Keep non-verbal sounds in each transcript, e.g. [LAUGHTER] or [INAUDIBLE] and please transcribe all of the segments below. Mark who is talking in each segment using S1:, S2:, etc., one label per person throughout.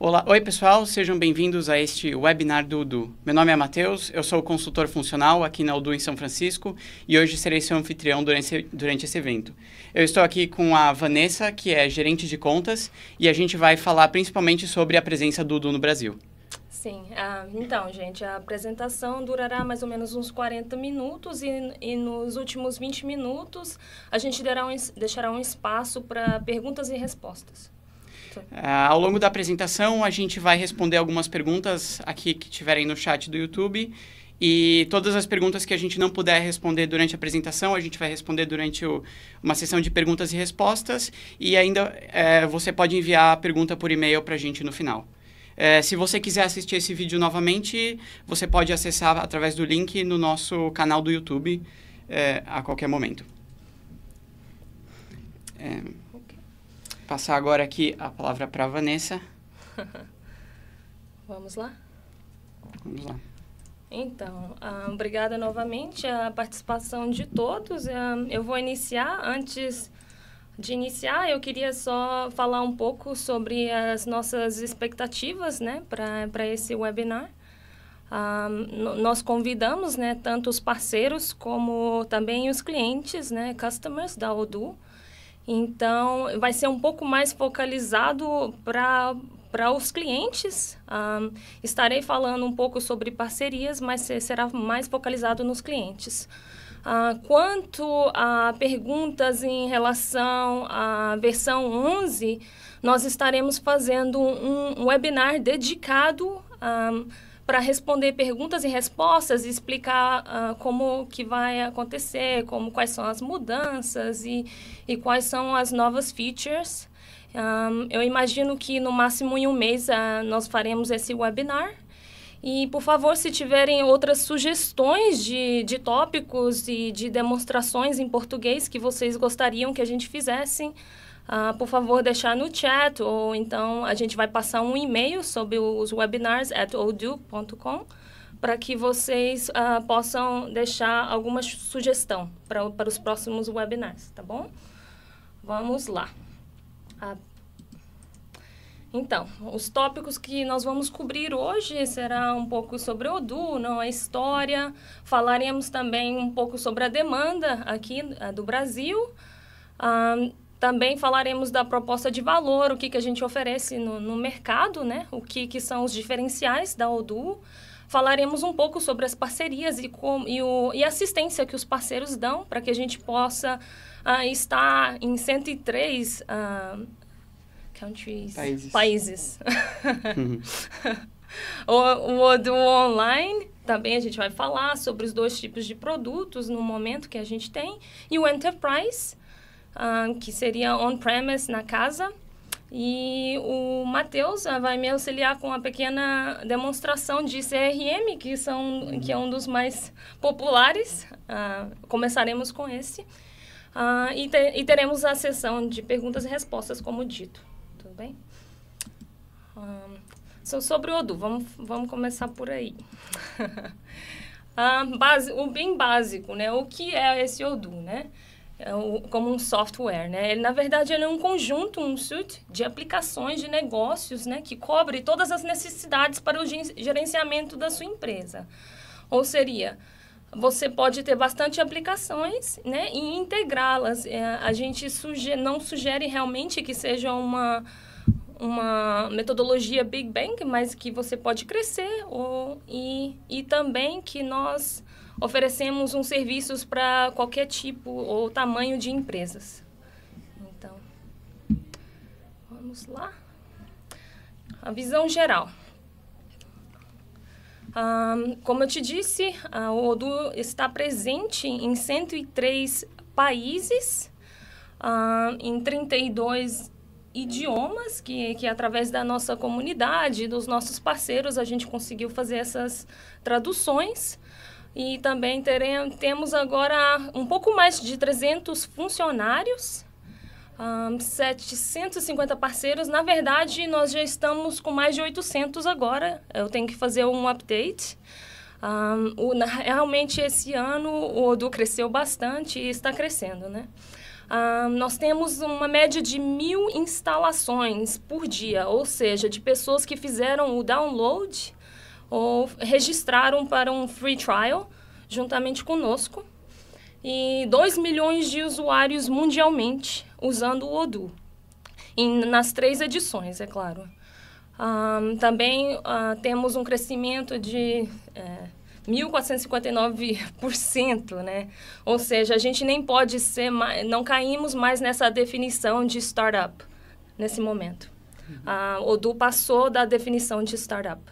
S1: Olá, oi pessoal, sejam bem-vindos a este webinar do Udu. Meu nome é Matheus, eu sou consultor funcional aqui na Udu em São Francisco e hoje serei seu anfitrião durante, durante esse evento. Eu estou aqui com a Vanessa, que é gerente de contas, e a gente vai falar principalmente sobre a presença do Udu no Brasil.
S2: Sim, ah, então, gente, a apresentação durará mais ou menos uns 40 minutos e, e nos últimos 20 minutos a gente um, deixará um espaço para perguntas e respostas.
S1: Ah, ao longo da apresentação, a gente vai responder algumas perguntas aqui que tiverem no chat do YouTube. E todas as perguntas que a gente não puder responder durante a apresentação, a gente vai responder durante o, uma sessão de perguntas e respostas. E ainda é, você pode enviar a pergunta por e-mail para a gente no final. É, se você quiser assistir esse vídeo novamente, você pode acessar através do link no nosso canal do YouTube é, a qualquer momento. É, passar agora aqui a palavra para a Vanessa.
S2: [LAUGHS] Vamos lá? Vamos lá. Então, ah, obrigada novamente a participação de todos. Ah, eu vou iniciar. Antes de iniciar, eu queria só falar um pouco sobre as nossas expectativas né, para esse webinar. Ah, nós convidamos né, tanto os parceiros como também os clientes, né, customers da Odoo, então, vai ser um pouco mais focalizado para para os clientes. Um, estarei falando um pouco sobre parcerias, mas será mais focalizado nos clientes. Uh, quanto a perguntas em relação à versão 11, nós estaremos fazendo um webinar dedicado um, para responder perguntas e respostas e explicar uh, como que vai acontecer, como quais são as mudanças e, e quais são as novas features. Um, eu imagino que no máximo em um mês uh, nós faremos esse webinar. E, por favor, se tiverem outras sugestões de, de tópicos e de demonstrações em português que vocês gostariam que a gente fizesse, ah, por favor, deixar no chat ou então a gente vai passar um e-mail sobre os webinars at odu.com para que vocês ah, possam deixar alguma sugestão para os próximos webinars, tá bom? Vamos lá. Ah, então, os tópicos que nós vamos cobrir hoje será um pouco sobre Odu, não a história. Falaremos também um pouco sobre a demanda aqui ah, do Brasil. Ah, também falaremos da proposta de valor, o que, que a gente oferece no, no mercado, né? o que, que são os diferenciais da Odu. Falaremos um pouco sobre as parcerias e, com, e, o, e a assistência que os parceiros dão para que a gente possa uh, estar em 103 uh, ah, countries, países. países. Uhum. [LAUGHS] o, o Odu Online também a gente vai falar sobre os dois tipos de produtos no momento que a gente tem e o Enterprise ah, que seria on-premise na casa. E o Matheus ah, vai me auxiliar com uma pequena demonstração de CRM, que, são, que é um dos mais populares. Uh, começaremos com esse. Uh, e, te, e, teremos a sessão de perguntas e respostas, como dito. Tudo bem? Um, so, sobre o Odoo, vamos, vamos começar por aí. uh, [LAUGHS] base, o bem básico, né? O que é esse Odoo, né? É como um software, né? Ele, na verdade, ele é um conjunto, um suite de aplicações de negócios, né? Que cobre todas as necessidades para o gerenciamento da sua empresa. Ou seria, você pode ter bastante aplicações, né? E integrá-las. É, a gente suge não sugere realmente que seja uma uma metodologia Big Bang, mas que você pode crescer ou, e, e também que nós oferecemos uns serviços para qualquer tipo ou tamanho de empresas. Então, vamos lá. A visão geral. Ah, como eu te disse, a ODU está presente em 103 países, ah, em 32 idiomas, que, que através da nossa comunidade, dos nossos parceiros, a gente conseguiu fazer essas traduções. E também teremos, temos agora um pouco mais de 300 funcionários, um, 750 parceiros. Na verdade, nós já estamos com mais de 800 agora. Eu tenho que fazer um update. Um, o, na, realmente, esse ano o Odu cresceu bastante e está crescendo, né? Um, nós temos uma média de mil instalações por dia, ou seja, de pessoas que fizeram o download ou registraram para um free trial juntamente conosco e 2 milhões de usuários mundialmente usando o Odoo. Em, nas três edições, é claro. Um, também uh, temos um crescimento de é, 1.459%, né? Ou seja, a gente nem pode ser, mais, não caímos mais nessa definição de startup nesse momento. Uhum. Uh, Odoo passou da definição de startup.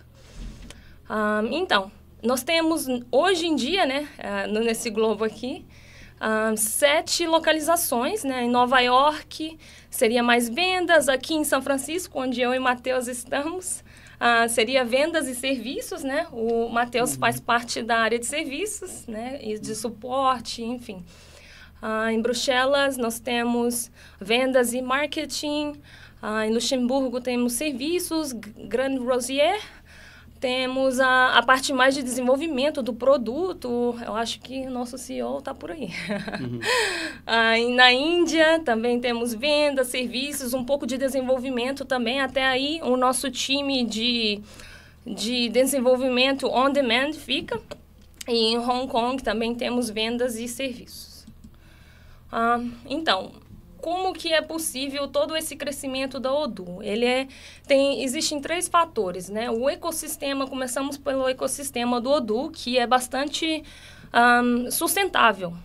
S2: Um, então, nós temos hoje em dia, né, uh, nesse globo aqui, um, sete localizações, né? Em Nova York seria mais vendas, aqui em São Francisco, onde eu e Matheus estamos, uh, seria vendas e serviços, né? O Matheus uhum. faz parte da área de serviços, né? E de suporte, enfim. Uh, em Bruxelas nós temos vendas e marketing. Uh, em Luxemburgo temos serviços, Grand Rosier, temos a, a parte mais de desenvolvimento do produto. Eu acho que o nosso CEO está por aí. Uhum. [LAUGHS] ah, na Índia também temos vendas, serviços, um pouco de desenvolvimento também. Até aí, o nosso time de, de desenvolvimento on demand fica. E em Hong Kong também temos vendas e serviços. Ah, então, como que é possível todo esse crescimento da Odu? Ele é, tem, existem três fatores, né? O ecossistema, começamos pelo ecossistema do Odu, que é bastante um, sustentável.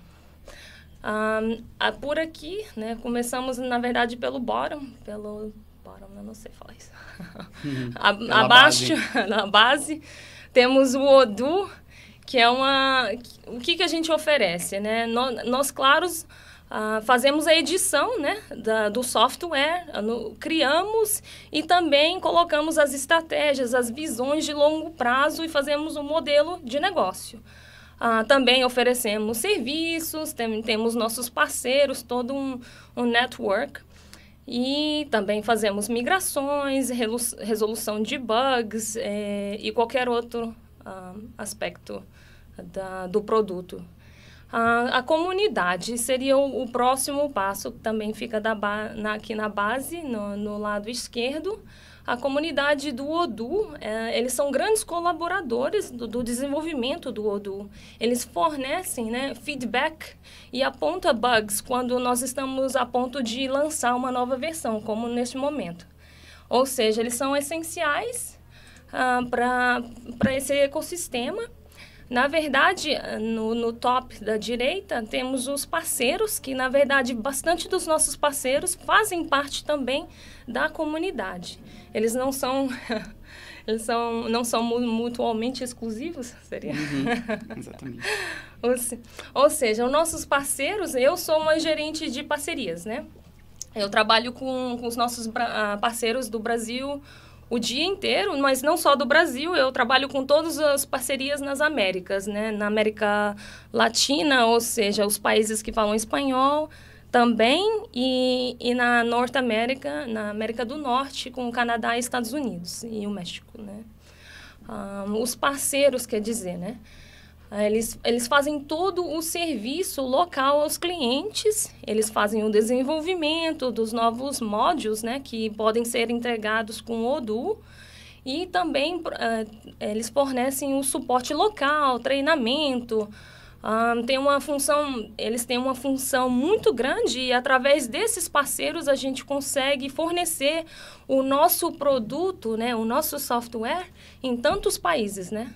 S2: Um, a, por aqui, né, começamos, na verdade, pelo bottom, pelo bottom, eu não sei falar isso. [LAUGHS] a, abaixo, base. [LAUGHS] na base, temos o Odu, que é uma... O que, que a gente oferece, né? No, nós, claros Uh, fazemos a edição né, da, do software, ah, no, criamos e também colocamos as estratégias, as visões de longo prazo e fazemos um modelo de negócio. Uh, também oferecemos serviços, tem, temos nossos parceiros, todo um, um network. E também fazemos migrações, resolução de bugs eh, e qualquer outro uh, aspecto da, do produto. A, a comunidade seria o, o, próximo passo, que também fica ba, na, aqui na base, no, no, lado esquerdo. A comunidade do Odu, é, eles são grandes colaboradores do, do, desenvolvimento do Odu. Eles fornecem né, feedback e aponta bugs quando nós estamos a ponto de lançar uma nova versão, como neste momento. Ou seja, eles são essenciais ah, para esse ecossistema na verdade, no, no top da direita, temos os parceiros, que na verdade bastante dos nossos parceiros fazem parte também da comunidade. Eles não são. [LAUGHS] eles são, não são mutualmente exclusivos, seria? Uhum,
S1: [LAUGHS] exatamente.
S2: ou, ou seja, os nossos parceiros, eu sou uma gerente de parcerias, né? Eu trabalho com, com os nossos ah, parceiros do Brasil, o dia inteiro, mas não só do Brasil, eu trabalho com todas as parcerias nas Américas, né? Na América Latina, ou seja, os países que falam espanhol também, e, e na Norte América, na América do Norte, com o Canadá e Estados Unidos e o México, né? Um, ah, os parceiros, quer dizer, né? Ah, eles, eles fazem todo o serviço local aos clientes, eles fazem o desenvolvimento dos novos módulos, né, que podem ser entregados com o Odoo, e também uh, eles fornecem o suporte local, treinamento. Uh, tem uma função, eles têm uma função muito grande e através desses parceiros a gente consegue fornecer o nosso produto, né, o nosso software em tantos países, né?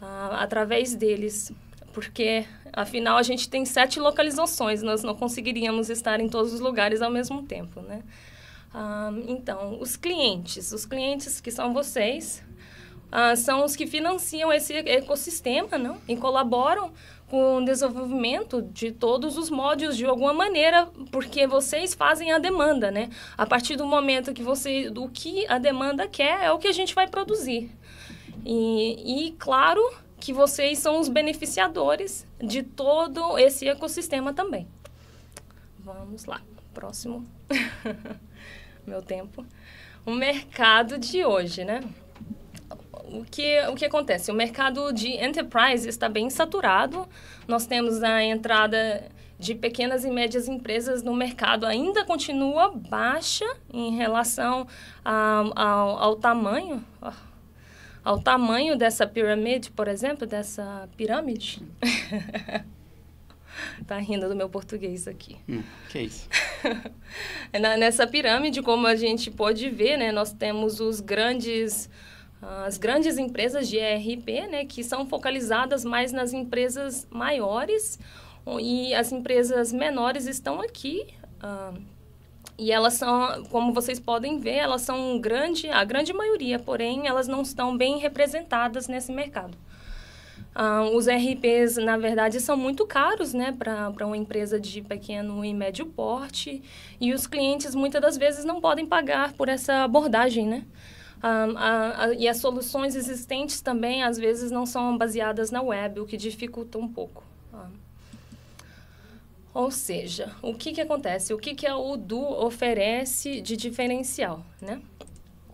S2: Ah, através deles, porque afinal a gente tem sete localizações, nós não conseguiríamos estar em todos os lugares ao mesmo tempo, né? Ah, então, os clientes, os clientes que são vocês, ah, são os que financiam esse ecossistema, não? E colaboram com o desenvolvimento de todos os módulos de alguma maneira, porque vocês fazem a demanda, né? A partir do momento que você, do que a demanda quer, é o que a gente vai produzir. E, e claro que vocês são os beneficiadores de todo esse ecossistema também. Vamos lá, próximo. [LAUGHS] Meu tempo. O mercado de hoje, né? o que, o que acontece? O mercado de enterprise está bem saturado. Nós temos a entrada de pequenas e médias empresas no mercado ainda continua baixa em relação a, a, ao, tamanho. Oh ao tamanho dessa pirâmide, por exemplo, dessa pirâmide. [LAUGHS] tá rindo do meu português aqui. Hum, que isso? [LAUGHS] Nessa pirâmide, como a gente pode ver, né, nós temos os grandes as grandes empresas de ERP, né, que são focalizadas mais nas empresas maiores e as empresas menores estão aqui uh, e elas são, como vocês podem ver, elas são grande, a grande maioria, porém elas não estão bem representadas nesse mercado. Ah, os RPs, na verdade, são muito caros né, para uma empresa de pequeno e médio porte e os clientes muitas das vezes não podem pagar por essa abordagem. Né? Ah, e as soluções existentes também, às vezes, não são baseadas na web, o que dificulta um pouco. Ou seja, o que, que acontece? O que, que a Udu oferece de diferencial, né?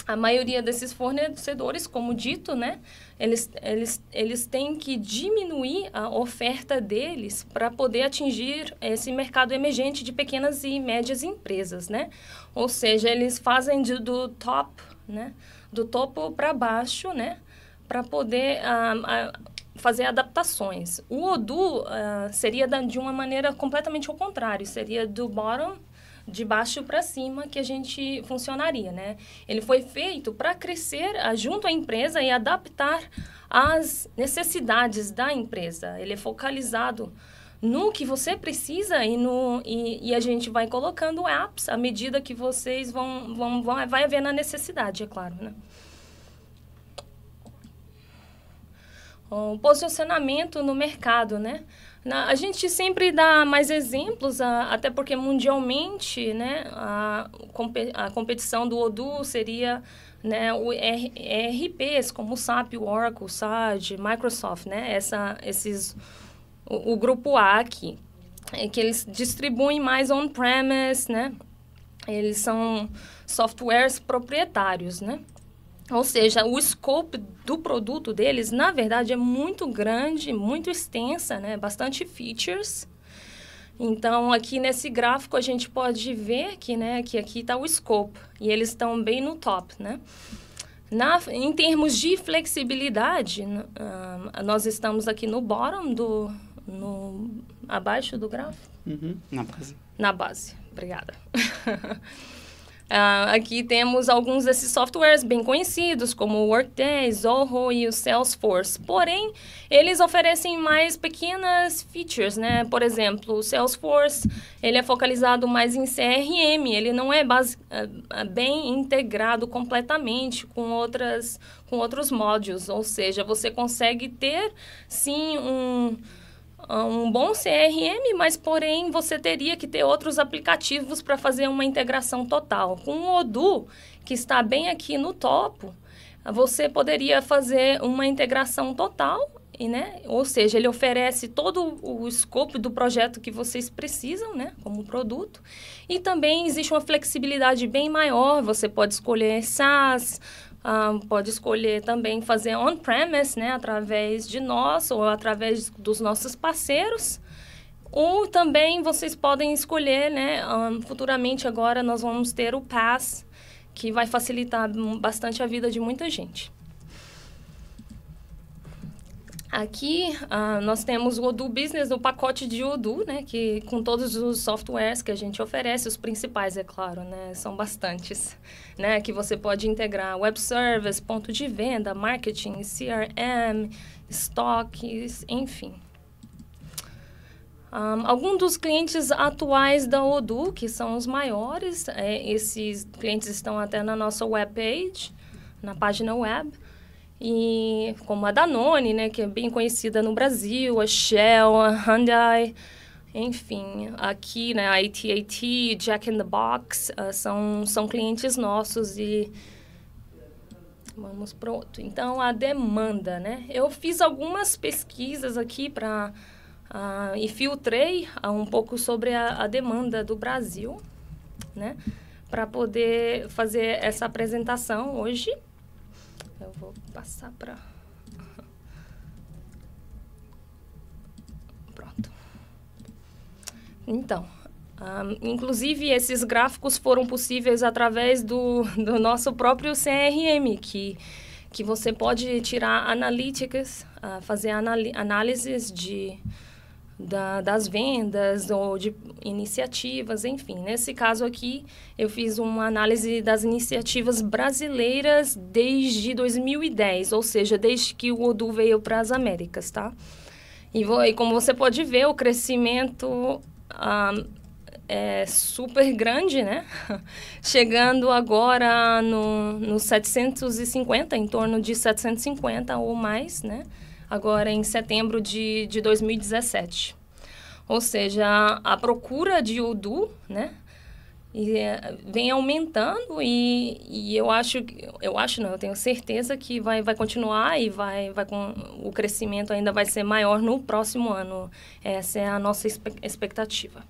S2: A maioria desses fornecedores, como dito, né, eles, eles, eles têm que diminuir a oferta deles para poder atingir esse mercado emergente de pequenas e médias empresas, né? Ou seja, eles fazem de, do top, né, do topo para baixo, né, para poder a, ah, a, ah, fazer adaptações. O Odoo uh, seria de uma maneira completamente ao contrário, seria do bottom de baixo para cima que a gente funcionaria, né? Ele foi feito para crescer ah, junto à empresa e adaptar às necessidades da empresa. Ele é focalizado no que você precisa e, no, e, e, a gente vai colocando apps à medida que vocês vão, vão, vão vai havendo a necessidade, é claro, né? um posicionamento no mercado, né? Na, a gente sempre dá mais exemplos, a, até porque mundialmente, né, a, a competição do Odoo seria né, o ERPs como o SAP, o Oracle, o SAD, Microsoft, né? Essa, esses, o, o grupo A aqui, é que eles distribuem mais on-premise, né? Eles são softwares proprietários, né? Ou seja, o scope do produto deles, na verdade, é muito grande, muito extensa, né? Bastante features. Então, aqui nesse gráfico, a gente pode ver que, né, que aqui está o scope. E eles estão bem no top, né? Na, em termos de flexibilidade, ah, nós estamos aqui no bottom, do, no, abaixo do gráfico.
S1: Uhum, na base.
S2: Na base, obrigada. [LAUGHS] Uh, aqui temos alguns desses softwares bem conhecidos, como o Workday, Zoho e o Salesforce. Porém, eles oferecem mais pequenas features, né? Por exemplo, o Salesforce, ele é focalizado mais em CRM, ele não é base, uh, bem integrado completamente com, outras, com outros módulos, ou seja, você consegue ter, sim, um um bom CRM, mas porém você teria que ter outros aplicativos para fazer uma integração total. Com o Odoo, que está bem aqui no topo, você poderia fazer uma integração total, e, né? ou seja, ele oferece todo o escopo do projeto que vocês precisam, né? como produto. E também existe uma flexibilidade bem maior, você pode escolher SaaS, ah, pode escolher também fazer on-premise, né, através de nós ou através dos nossos parceiros. Ou também vocês podem escolher, né, um, ah, futuramente agora nós vamos ter o Pass, que vai facilitar bastante a vida de muita gente. Aqui uh, nós temos o Odoo Business no pacote de Odoo, né, que com todos os softwares que a gente oferece, os principais, é claro, né, são bastantes, né, que você pode integrar web service, ponto de venda, marketing, CRM, estoques, enfim. Um, ah, Alguns dos clientes atuais da Odoo, que são os maiores, é, esses clientes estão até na nossa web page, na página web e como a Danone, né, que é bem conhecida no Brasil, a Shell, a Hyundai, enfim, aqui, né, a AT&T, Jack in the Box, uh, são, são clientes nossos e vamos pronto. Então, a demanda, né? Eu fiz algumas pesquisas aqui para uh, ah, e filtrei uh, um pouco sobre a, a demanda do Brasil, né? Para poder fazer essa apresentação hoje. Eu vou passar pra. Pronto. Então, um, inclusive esses gráficos foram possíveis através do, do nosso próprio CRM, que, que você pode tirar analíticas, uh, fazer análises de da, das vendas ou de iniciativas, enfim. Nesse caso aqui, eu fiz uma análise das iniciativas brasileiras desde 2010, ou seja, desde que o Odu veio para as Américas, tá? E, vou, e, como você pode ver, o crescimento ah, é super grande, né? [LAUGHS] Chegando agora nos no 750, em torno de 750 ou mais, né? agora em setembro de, de 2017. Ou seja, a, a procura de Udu, né? E, é, vem aumentando e, e eu acho eu acho não eu tenho certeza que vai, vai continuar e vai vai com o crescimento ainda vai ser maior no próximo ano essa é a nossa expectativa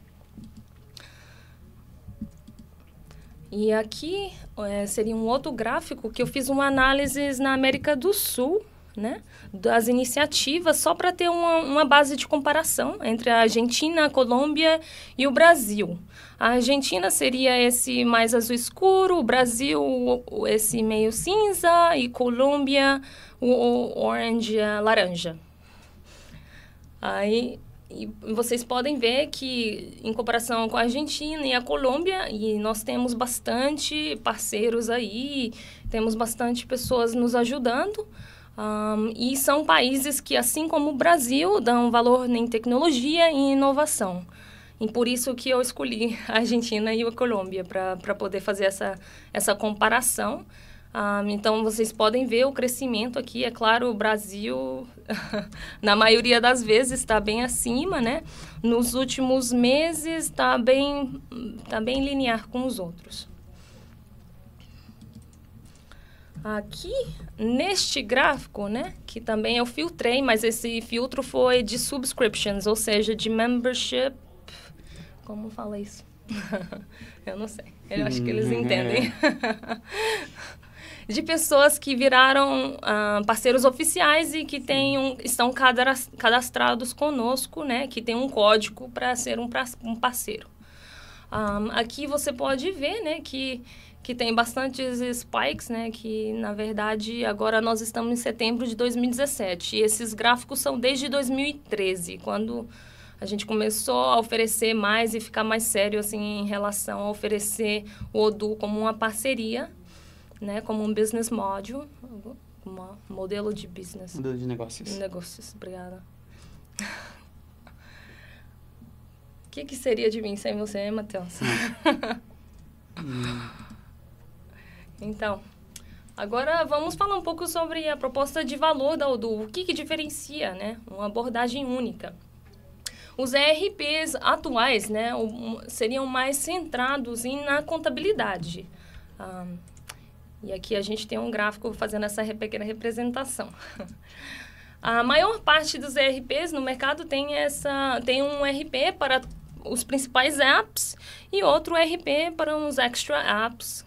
S2: e aqui é, seria um outro gráfico que eu fiz uma análise na América do Sul né, das iniciativas só para ter uma, uma base de comparação entre a Argentina, a Colômbia e o Brasil. A Argentina seria esse mais azul escuro, o Brasil esse meio cinza e Colômbia o, o orange, a laranja. Aí e vocês podem ver que, em comparação com a Argentina e a Colômbia, e nós temos bastante parceiros aí, temos bastante pessoas nos ajudando, um, e são países que, assim como o Brasil, dão valor em tecnologia e inovação. E por isso que eu escolhi a Argentina e a Colômbia, para poder fazer essa, essa comparação. Um, então, vocês podem ver o crescimento aqui. É claro, o Brasil, [LAUGHS] na maioria das vezes, está bem acima, né? Nos últimos meses, está bem, tá bem linear com os outros. Aqui, neste gráfico, né, que também eu filtrei, mas esse filtro foi de subscriptions, ou seja, de membership. Como fala isso? [LAUGHS] eu não sei. Eu acho que eles hum, é. entendem. [LAUGHS] de pessoas que viraram ah, parceiros oficiais e que tem um, estão cadastrados conosco, né? Que tem um código para ser um, um parceiro. Um, ah, aqui você pode ver, né, que que tem bastantes spikes, né? Que na verdade agora nós estamos em setembro de 2017 e esses gráficos são desde 2013, quando a gente começou a oferecer mais e ficar mais sério assim em relação a oferecer o Odoo como uma parceria, né? Como um business model, um modelo de business. Modelo de negócios. Negócios, obrigada. O [LAUGHS] que, que seria de mim sem você, hein, Matheus? hum. [LAUGHS] Então, agora vamos falar um pouco sobre a proposta de valor da Odoo. O que, que diferencia né, uma abordagem única? Os ERPs atuais né, seriam mais centrados em, na contabilidade. Ah, e aqui a gente tem um gráfico fazendo essa pequena representação. [LAUGHS] a maior parte dos ERPs no mercado tem, essa, tem um ERP para os principais apps e outro ERP para uns extra apps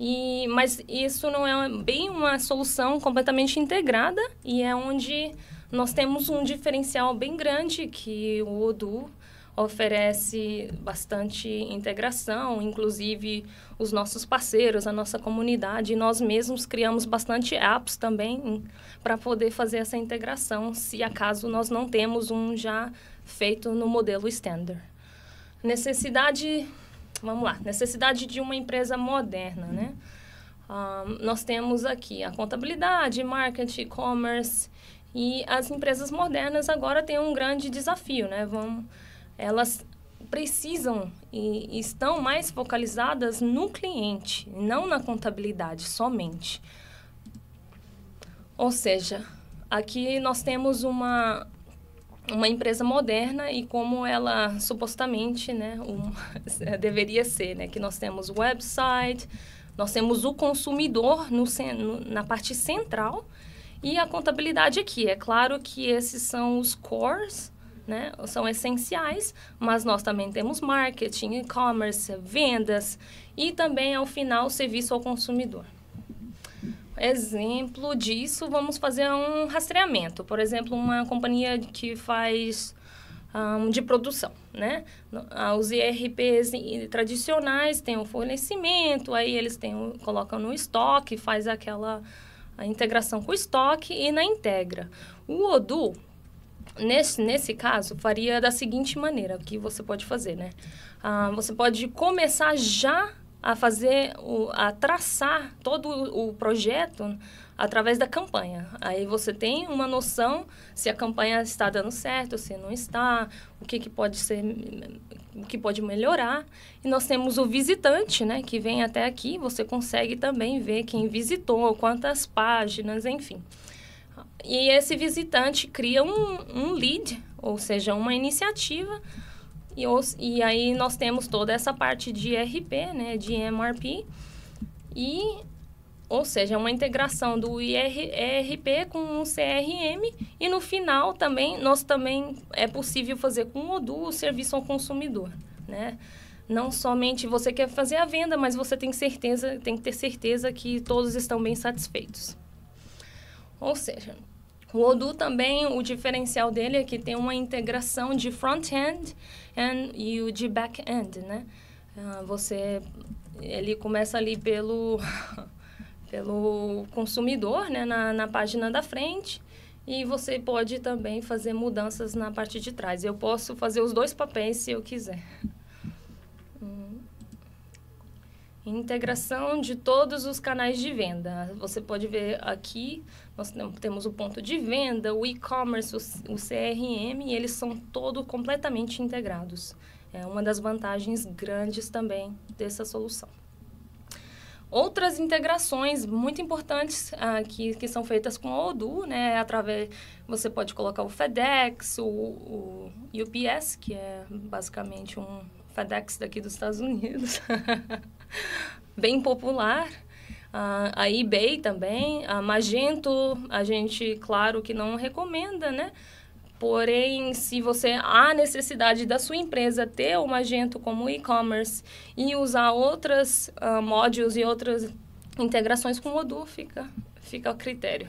S2: e, mas isso não é bem uma solução completamente integrada e é onde nós temos um diferencial bem grande que o ODU oferece bastante integração, inclusive os nossos parceiros, a nossa comunidade, nós mesmos criamos bastante apps também para poder fazer essa integração, se acaso nós não temos um já feito no modelo standard. Necessidade Vamos lá, necessidade de uma empresa moderna, né? Ah, nós temos aqui a contabilidade, marketing, e-commerce e as empresas modernas agora têm um grande desafio, né? Vão, elas precisam e estão mais focalizadas no cliente, não na contabilidade somente. Ou seja, aqui nós temos uma uma empresa moderna e como ela supostamente né, um, [LAUGHS] deveria ser, né? Que nós temos website, nós temos o consumidor no, no, na parte central e a contabilidade aqui. É claro que esses são os cores, né? São essenciais, mas nós também temos marketing, e-commerce, vendas e também, ao final, serviço ao consumidor. Exemplo disso, vamos fazer um rastreamento. Por exemplo, uma companhia que faz um, ah, de produção, né? Ah, os IRPs tradicionais têm o fornecimento, aí eles têm, o, colocam no estoque, faz aquela integração com o estoque e na integra. O ODU, nesse, nesse caso, faria da seguinte maneira, que você pode fazer, né? Ah, você pode começar já a fazer, o, a traçar todo o projeto através da campanha. Aí você tem uma noção se a campanha está dando certo, se não está, o que, que pode ser, o que pode melhorar. E nós temos o visitante, né, que vem até aqui, você consegue também ver quem visitou, quantas páginas, enfim. E esse visitante cria um, um lead, ou seja, uma iniciativa e, os, e aí nós temos toda essa parte de RP, né, de MRP, e, ou seja, é uma integração do IR, ERP com o CRM, e no final também, nós também é possível fazer com o Odoo o serviço ao consumidor, né? não somente você quer fazer a venda, mas você tem certeza, tem que ter certeza que todos estão bem satisfeitos. Ou seja, o Odoo também, o diferencial dele é que tem uma integração de front-end front-end e o de back-end, né? Ah, você, ele começa ali pelo, [LAUGHS] pelo consumidor, né? Na, na página da frente e você pode também fazer mudanças na parte de trás. Eu posso fazer os dois papéis se eu quiser. integração de todos os canais de venda. Você pode ver aqui, nós temos o ponto de venda, o e-commerce, o CRM, e eles são todos completamente integrados. É uma das vantagens grandes também dessa solução. Outras integrações muito importantes ah, que, que são feitas com a Odoo, né? Através, você pode colocar o FedEx, o, o UPS, que é basicamente um FedEx daqui dos Estados Unidos. [LAUGHS] [LAUGHS] bem popular. Ah, a eBay também, a Magento, a gente, claro que não recomenda, né? Porém, se você há necessidade da sua empresa ter o Magento como e-commerce e usar outras uh, ah, módulos e outras integrações com o Odoo, fica, fica ao critério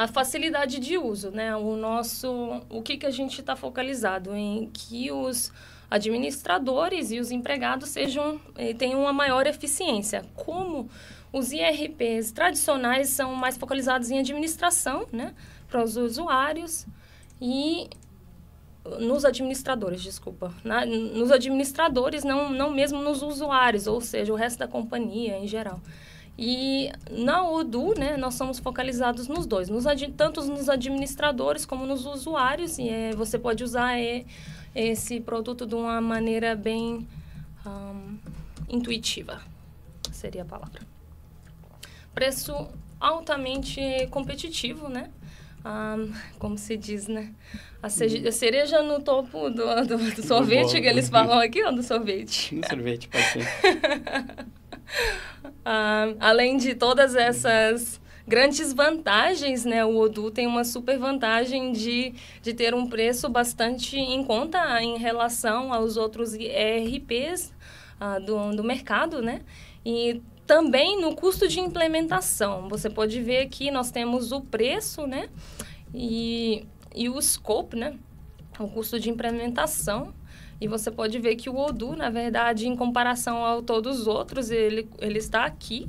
S2: a facilidade de uso, né? O nosso, o que, que a gente está focalizado em que os administradores e os empregados sejam eh, tenham uma maior eficiência. Como os IRPs tradicionais são mais focalizados em administração, né, para os usuários e nos administradores, desculpa, na, nos administradores, não não mesmo nos usuários, ou seja, o resto da companhia em geral. E na ODU, né, nós somos focalizados nos dois, nos, tanto nos administradores como nos usuários. E é, você pode usar é, esse produto de uma maneira bem um, intuitiva, seria a palavra. Preço altamente competitivo, né? Um, como se diz, né? A, a cereja no topo do, do, do sorvete, que eles falam aqui, ou do sorvete?
S1: Do sorvete, pode ser. [LAUGHS]
S2: Uh, além de todas essas grandes vantagens, né? O Odu tem uma super vantagem de, de ter um preço bastante em conta em relação aos outros ERPs uh, ah, do, do mercado, né? E também no custo de implementação. Você pode ver aqui, nós temos o preço, né? E, e o scope, né? O custo de implementação. E você pode ver que o Odu, na verdade, em comparação a todos os outros, ele, ele está aqui.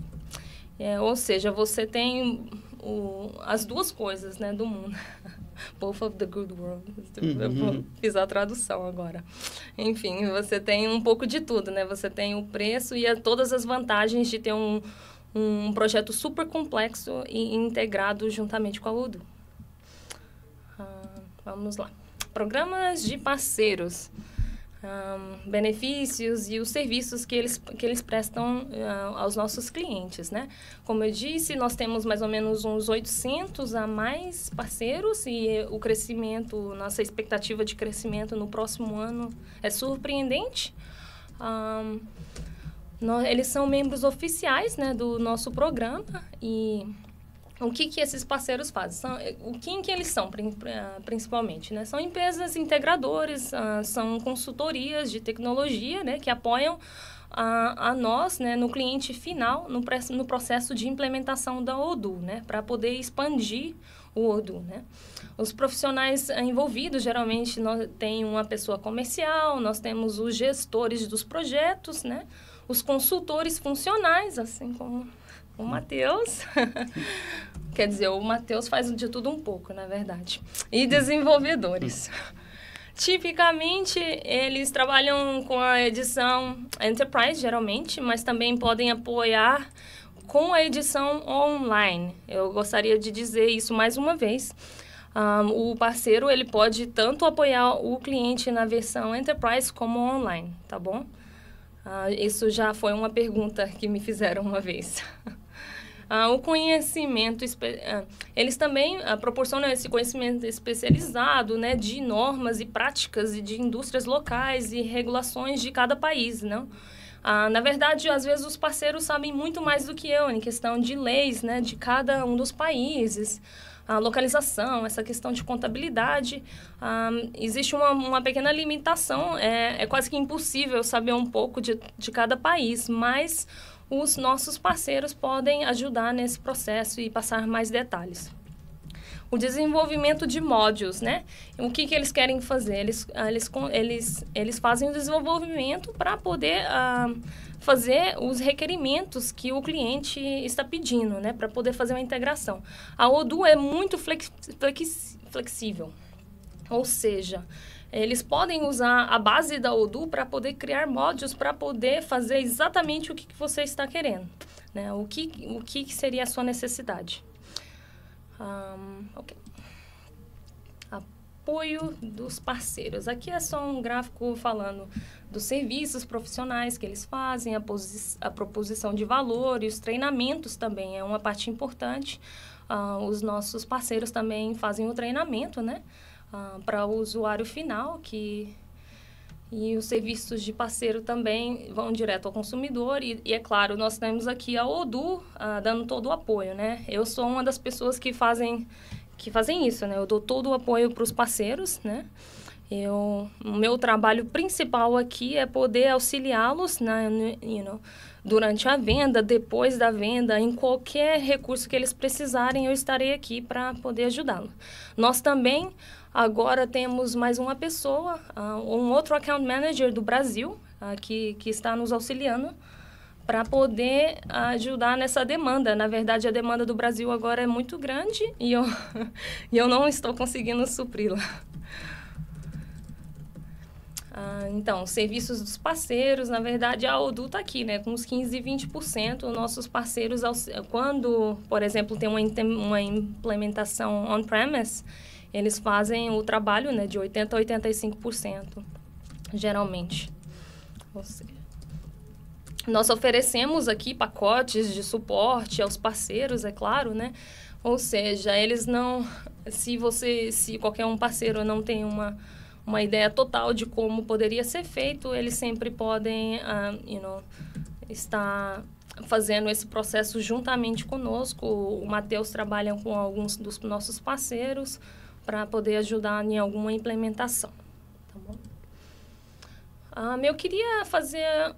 S2: É, ou seja, você tem o, as duas coisas né, do mundo. [LAUGHS] Both of the good world. Eu vou uhum. pisar a tradução agora. Enfim, você tem um pouco de tudo, né? Você tem o preço e a, todas as vantagens de ter um, um projeto super complexo e integrado juntamente com a Odu. Ah, vamos lá. Programas de parceiros um, benefícios e os serviços que eles, que eles prestam uh, aos nossos clientes, né? Como eu disse, nós temos mais ou menos uns 800 a mais parceiros e eh, o crescimento, nossa expectativa de crescimento no próximo ano é surpreendente. Um, nós, eles são membros oficiais né, do nosso programa e o que, que esses parceiros fazem? São, eh, o que eles são, eh, principalmente? Né? São empresas integradoras, uh, ah, são consultorias de tecnologia né, que apoiam a, a, nós, né, no cliente final, no, no processo de implementação da ODU, né, para poder expandir o ODU, né. Os profissionais eh, envolvidos, geralmente, nós tem uma pessoa comercial, nós temos os gestores dos projetos, né, os consultores funcionais, assim como o Matheus. [LAUGHS] Quer dizer, o Matheus faz de tudo um pouco, na verdade. E desenvolvedores. Tipicamente, eles trabalham com a edição Enterprise, geralmente, mas também podem apoiar com a edição online. Eu gostaria de dizer isso mais uma vez. Um, o parceiro ele pode tanto apoiar o cliente na versão enterprise como online, tá bom? Uh, isso já foi uma pergunta que me fizeram uma vez. [LAUGHS] ah, o conhecimento, ah, eles também ah, proporcionam esse conhecimento especializado, né, de normas e práticas e de indústrias locais e regulações de cada país, não? Né? Ah, na verdade, às vezes os parceiros sabem muito mais do que eu em questão de leis, né, de cada um dos países a localização, essa questão de contabilidade. Um, ah, existe uma, uma, pequena limitação, é, é, quase que impossível saber um pouco de, de cada país, mas os nossos parceiros podem ajudar nesse processo e passar mais detalhes. O desenvolvimento de módulos, né? O que, que eles querem fazer? Eles, ah, eles, eles, eles fazem o desenvolvimento para poder uh, fazer os requerimentos que o cliente está pedindo, né? Para poder fazer uma integração. A Odoo é muito flex, flex, flexível, ou seja, eles podem usar a base da Odoo para poder criar módulos, para poder fazer exatamente o que, que você está querendo. Né? O, que, o que seria a sua necessidade. Um, Apoio dos parceiros. Aqui é só um gráfico falando dos serviços profissionais que eles fazem, a, a proposição de valor e os treinamentos também é uma parte importante. Uh, os nossos parceiros também fazem o treinamento, né? ah, para o usuário final, que e os serviços de parceiro também vão direto ao consumidor. E, e é claro, nós temos aqui a Odu ah, dando todo o apoio, né? Eu sou uma das pessoas que fazem, que fazem isso, né? Eu dou todo o apoio para os parceiros, né? Eu, o meu trabalho principal aqui é poder auxiliá-los na né? you know, durante a venda, depois da venda, em qualquer recurso que eles precisarem, eu estarei aqui para poder ajudá-los. Nós também Agora temos mais uma pessoa, ah, um outro account manager do Brasil, ah, que, que está nos auxiliando para poder ajudar nessa demanda. Na verdade, a demanda do Brasil agora é muito grande e eu, [LAUGHS] e eu não estou conseguindo supri-la. Ah, então, serviços dos parceiros, na verdade, a Odu está aqui, né? Com uns 15, 20%, nossos parceiros, quando, por exemplo, tem uma, uma implementação on-premise, eles fazem o trabalho né, de 80% a 85%, geralmente. Ou seja, nós oferecemos aqui pacotes de suporte aos parceiros, é claro, né? Ou seja, eles não. Se você, se qualquer um parceiro não tem uma, uma ideia total de como poderia ser feito, eles sempre podem, uh, you know, estar fazendo esse processo juntamente conosco. O Matheus trabalha com alguns dos nossos parceiros para poder ajudar em alguma implementação. Tá bom? Um, ah, eu queria fazer um,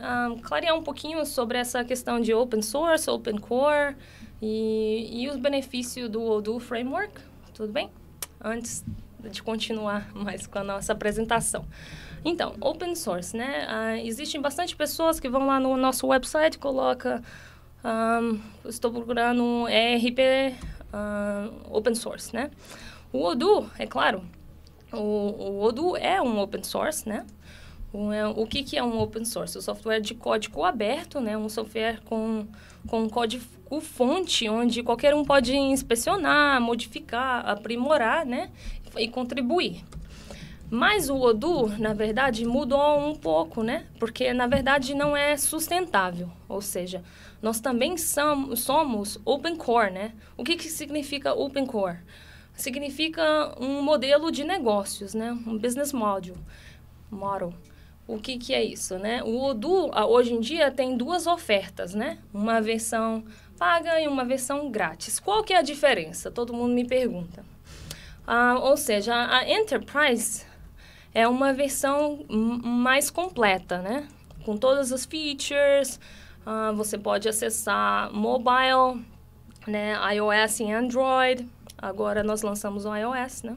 S2: ah, clarear um pouquinho sobre essa questão de open source, open core e, e os benefícios do, do framework, tudo bem? Antes de continuar [LAUGHS] mais com a nossa apresentação. Então, open source, né? Uh, existem bastante pessoas que vão lá no nosso website, coloca, um, estou procurando ERP uh, open source, né? O Odoo, é claro, o, o Odoo é um open source, né? É, o, que, que é um open source? O software de código aberto, né? um software com, com código fonte, onde qualquer um pode inspecionar, modificar, aprimorar né? e contribuir. Mas o Odoo, na verdade, mudou um pouco, né? Porque, na verdade, não é sustentável. Ou seja, nós também somos open core, né? O que, que significa open core? significa um modelo de negócios, né? Um business model. model. O que, que é isso, né? O Odoo, hoje em dia, tem duas ofertas, né? Uma versão paga e uma versão grátis. Qual que é a diferença? Todo mundo me pergunta. Ah, ou seja, a Enterprise é uma versão mais completa, né? Com todas as features, ah, você pode acessar mobile, né? iOS e Android, Agora nós lançamos o iOS, né?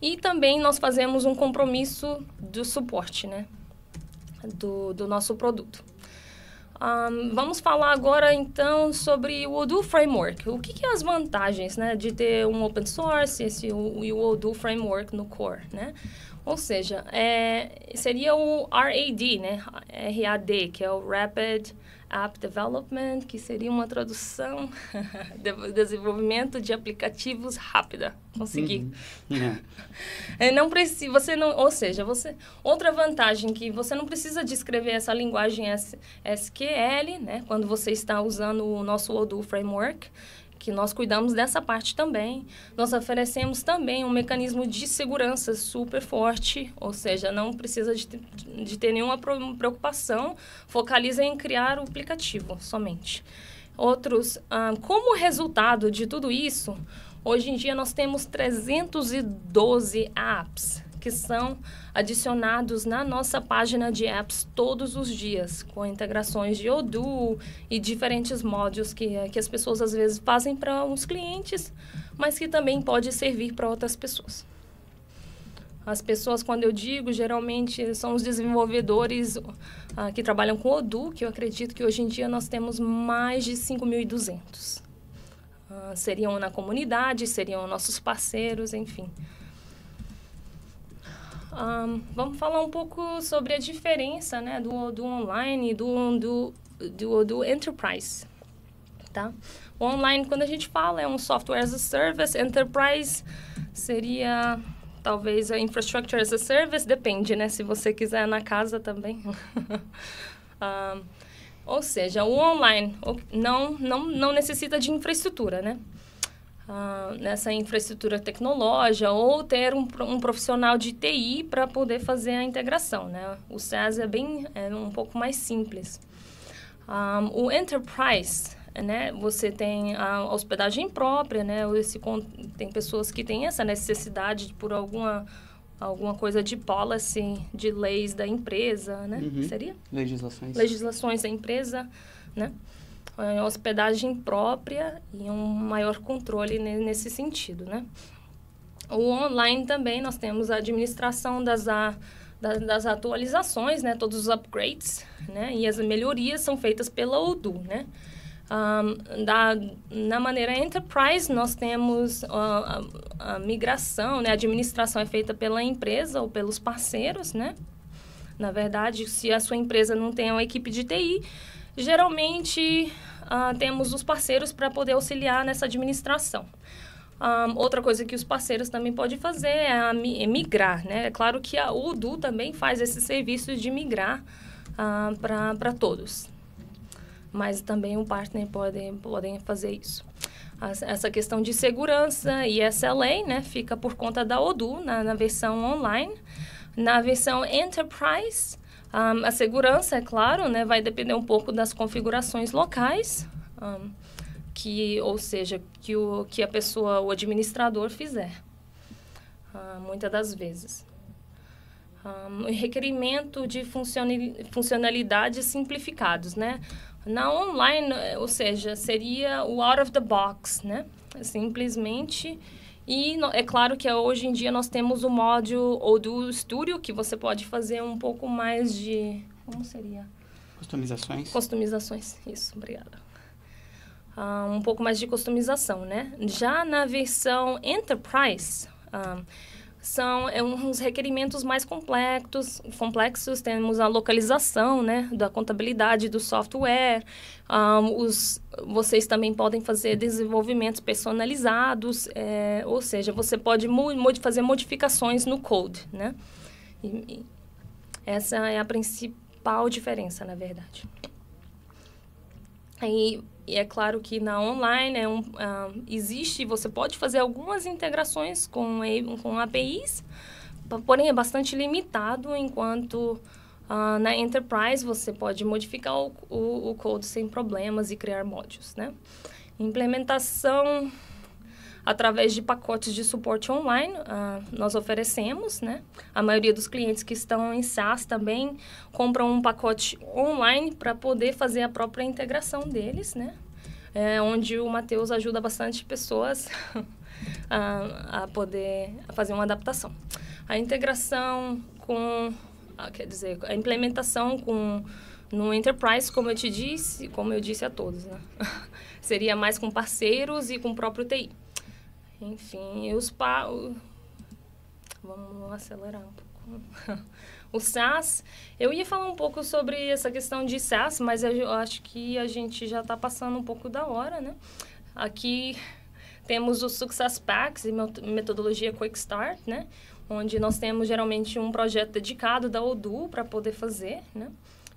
S2: E também nós fazemos um compromisso do suporte, né? Do, do nosso produto. Um, vamos falar agora então sobre o Odoo Framework. O que, que, é as vantagens né, de ter um open source esse, o, e o Odoo Framework no core? Né? Ou seja, é, seria o RAD, né? RAD, que é o Rapid app development, que seria uma tradução, [LAUGHS] de desenvolvimento de aplicativos rápida. Consegui. Uhum. Yeah. [LAUGHS] É, não precisa, você não, ou seja, você outra vantagem que você não precisa descrever essa linguagem SQL, né, quando você está usando o nosso Odoo Framework, que nós cuidamos dessa parte também. Nós oferecemos também um mecanismo de segurança super forte, ou seja, não precisa de, de ter nenhuma preocupação, focaliza em criar o aplicativo somente. Outros, ah, como resultado de tudo isso, hoje em dia nós temos 312 apps que são adicionados na nossa página de apps todos os dias, com integrações de Odoo e diferentes módulos que, eh, que as pessoas às vezes fazem para uns clientes, mas que também pode servir para outras pessoas. As pessoas, quando eu digo, geralmente são os desenvolvedores ah, que trabalham com Odoo, que eu acredito que hoje em dia nós temos mais de 5.200. Ah, seriam na comunidade, seriam nossos parceiros, enfim. Um, vamos falar um pouco sobre a diferença né, do, do online e do, do, do, do enterprise. Tá? O online, quando a gente fala, é um software as a service, enterprise seria talvez a infrastructure as a service, depende, né? Se você quiser na casa também. um, [LAUGHS] ou seja, o online não, não, não necessita de infraestrutura, né? Ah, nessa infraestrutura tecnológica ou ter um, um profissional de TI para poder fazer a integração, né? O SaaS é bem é um pouco mais simples. Um, ah, o Enterprise, né? Você tem a hospedagem própria, né? Esse, tem pessoas que têm essa necessidade por alguma alguma coisa de policy, de leis da empresa, né? Uhum. Seria?
S1: Legislações.
S2: Legislações da empresa, né? É, hospedagem própria e um maior controle nesse sentido, né? O online também nós temos a administração das, a, das, das atualizações, né? Todos os upgrades, né? E as melhorias são feitas pela Odoo, né? Um, da, na maneira enterprise, nós temos a, ah, a, a, migração, né? a administração é feita pela empresa ou pelos parceiros, né? Na verdade, se a sua empresa não tem uma equipe de TI, Geralmente, uh, temos os parceiros para poder auxiliar nessa administração. Um, ah, outra coisa que os parceiros também podem fazer é, é migrar, né? É claro que a UDU também faz esse serviço de migrar uh, ah, para todos. Mas também o partner podem pode fazer isso. essa questão de segurança e essa lei, né? Fica por conta da ODU na, na versão online. Na versão Enterprise, um, ah, a segurança, é claro, né, vai depender um pouco das configurações locais, um, ah, que, ou seja, que, o, que a pessoa, o administrador fizer, uh, muitas das vezes. Um, requerimento de funcionalidades simplificados, né? Na online, ou seja, seria o out of the box, né? Simplesmente e é claro que hoje em dia nós temos o módulo ou do estúdio, que você pode fazer um pouco mais de. Como seria?
S1: Customizações.
S2: Customizações, isso, obrigada. Uh, um pouco mais de customização, né? Já na versão Enterprise, uh, são é, uns requerimentos mais complexos, complexos. Temos a localização, né, da contabilidade do software, ah, os vocês também podem fazer desenvolvimentos personalizados, é, ou seja, você pode mod fazer modificações no code, né? E, e essa é a principal diferença, na verdade. E, e é claro que na online é um, uh, existe, você pode fazer algumas integrações com, com APIs, porém é bastante limitado enquanto Uh, na Enterprise, você pode modificar o, o, o code sem problemas e criar módulos, né? Implementação através de pacotes de suporte online, uh, nós oferecemos, né? A maioria dos clientes que estão em SaaS também compram um pacote online para poder fazer a própria integração deles, né? É onde o Matheus ajuda bastante pessoas [LAUGHS] a, a poder fazer uma adaptação. A integração com ah, quer dizer, a implementação com no enterprise, como eu te disse, como eu disse a todos, né? [LAUGHS] seria mais com parceiros e com o próprio TI. Enfim, os pa... vamos acelerar um pouco. [LAUGHS] o SaaS, eu ia falar um pouco sobre essa questão de SaaS, mas eu acho que a gente já está passando um pouco da hora, né? Aqui temos o Success Packs e metodologia Quick Start, né? onde nós temos geralmente um projeto dedicado da ODU para poder fazer, né?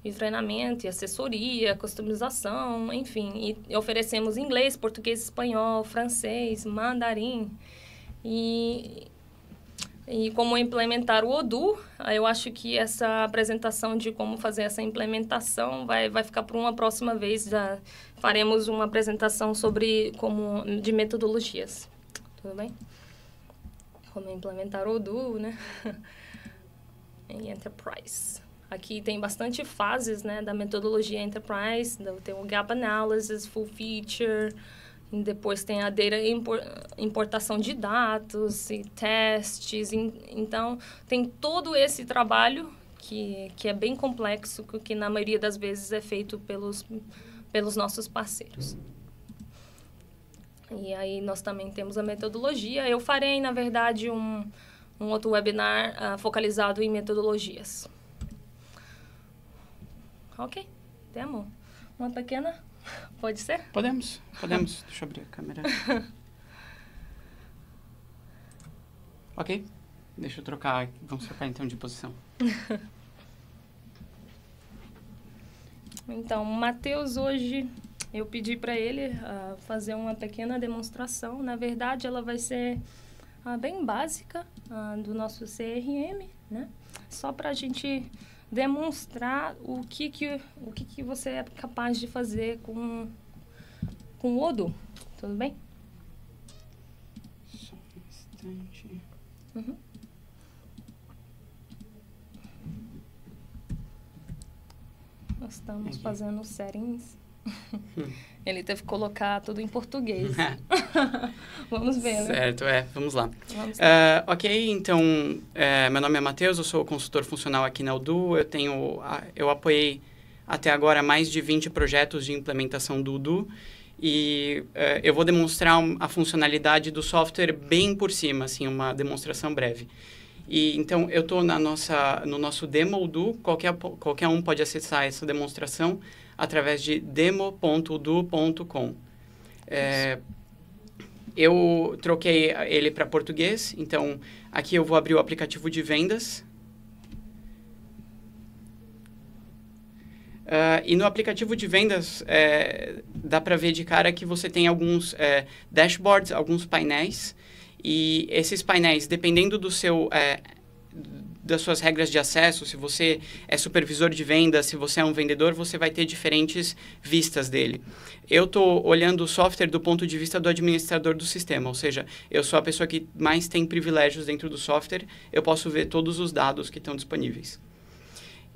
S2: E treinamento, e assessoria, customização, enfim. E oferecemos inglês, português, espanhol, francês, mandarim. E, e como implementar o ODU, eu acho que essa apresentação de como fazer essa implementação vai, vai ficar para uma próxima vez. Já faremos uma apresentação sobre como de metodologias. Tudo bem? como implementar Odoo, né? [LAUGHS] em Enterprise. Aqui tem bastante fases, né, da metodologia Enterprise, então, tem o Gap Analysis, Full Feature, depois tem a data importação de dados e testes. Então, tem todo esse trabalho que, que é bem complexo, que na maioria das vezes é feito pelos, pelos nossos parceiros. E aí nós também temos a metodologia. Eu farei, na verdade, um, um outro webinar uh, focalizado em metodologias. Ok, temos uma pequena. Pode ser?
S1: Podemos, podemos. [LAUGHS] Deixa eu abrir a câmera. [LAUGHS] ok, deixa eu trocar. Vamos trocar então de posição.
S2: [LAUGHS] então, Matheus hoje eu pedi para ele uh, fazer uma pequena demonstração. Na verdade, ela vai ser uh, bem básica uh, do nosso CRM, né? Só para a gente demonstrar o que que o que que você é capaz de fazer com com o Odo. Tudo bem?
S1: Só um instante.
S2: Uhum. Nós estamos fazendo serins. [LAUGHS] Ele teve que colocar tudo em português. [LAUGHS] [LAUGHS] vamos ver, né? Certo,
S1: é, vamos lá. Vamos lá. Uh, ok, então, é, meu nome é Matheus, eu sou consultor funcional aqui na Udu. Eu tenho, eu apoiei até agora mais de 20 projetos de implementação do Udu. E é, eu vou demonstrar a funcionalidade do software bem por cima, assim, uma demonstração breve. E, então, eu estou no nosso demo Udu, qualquer, qualquer um pode acessar essa demonstração através de demo.udu.com. É, eu troquei ele para português, então aqui eu vou abrir o aplicativo de vendas. Uh, e no aplicativo de vendas, é, dá para ver de cara que você tem alguns é, dashboards, alguns painéis. E esses painéis, dependendo do seu, é, das suas regras de acesso, se você é supervisor de vendas, se você é um vendedor, você vai ter diferentes vistas dele. Eu estou olhando o software do ponto de vista do administrador do sistema, ou seja, eu sou a pessoa que mais tem privilégios dentro do software, eu posso ver todos os dados que estão disponíveis.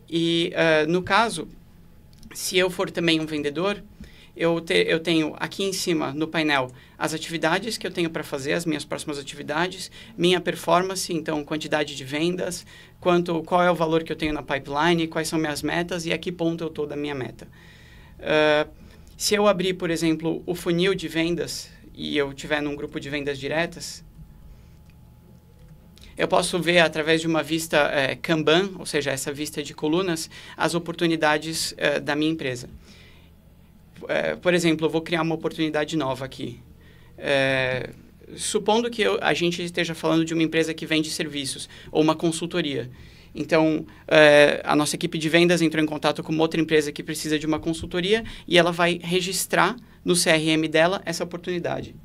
S1: E, uh, no caso, se eu for também um vendedor, eu, te, eu tenho aqui em cima no painel as atividades que eu tenho para fazer, as minhas próximas atividades, minha performance, então quantidade de vendas, quanto qual é o valor que eu tenho na pipeline, quais são minhas metas e a que ponto eu estou da minha meta. Uh, se eu abrir, por exemplo, o funil de vendas e eu tiver num grupo de vendas diretas, eu posso ver através de uma vista é, Kanban, ou seja, essa vista de colunas, as oportunidades é, da minha empresa é, por exemplo, eu vou criar uma oportunidade nova aqui. É, supondo que eu, a gente esteja falando de uma empresa que vende serviços ou uma consultoria. Então, é, a nossa equipe de vendas entrou em contato com outra empresa que precisa de uma consultoria e ela vai registrar no CRM dela essa oportunidade.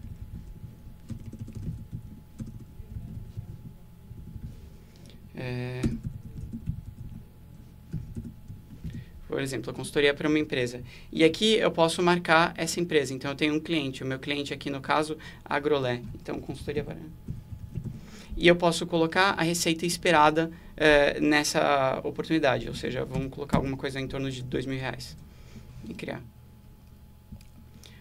S1: É... por exemplo, a consultoria é para uma empresa. E aqui eu posso marcar essa empresa. Então, eu tenho um cliente, o meu cliente aqui, no caso, Agrolé. Então, consultoria para... E eu posso colocar a receita esperada eh, nessa oportunidade. Ou seja, vamos colocar alguma coisa em torno de dois mil reais. E criar.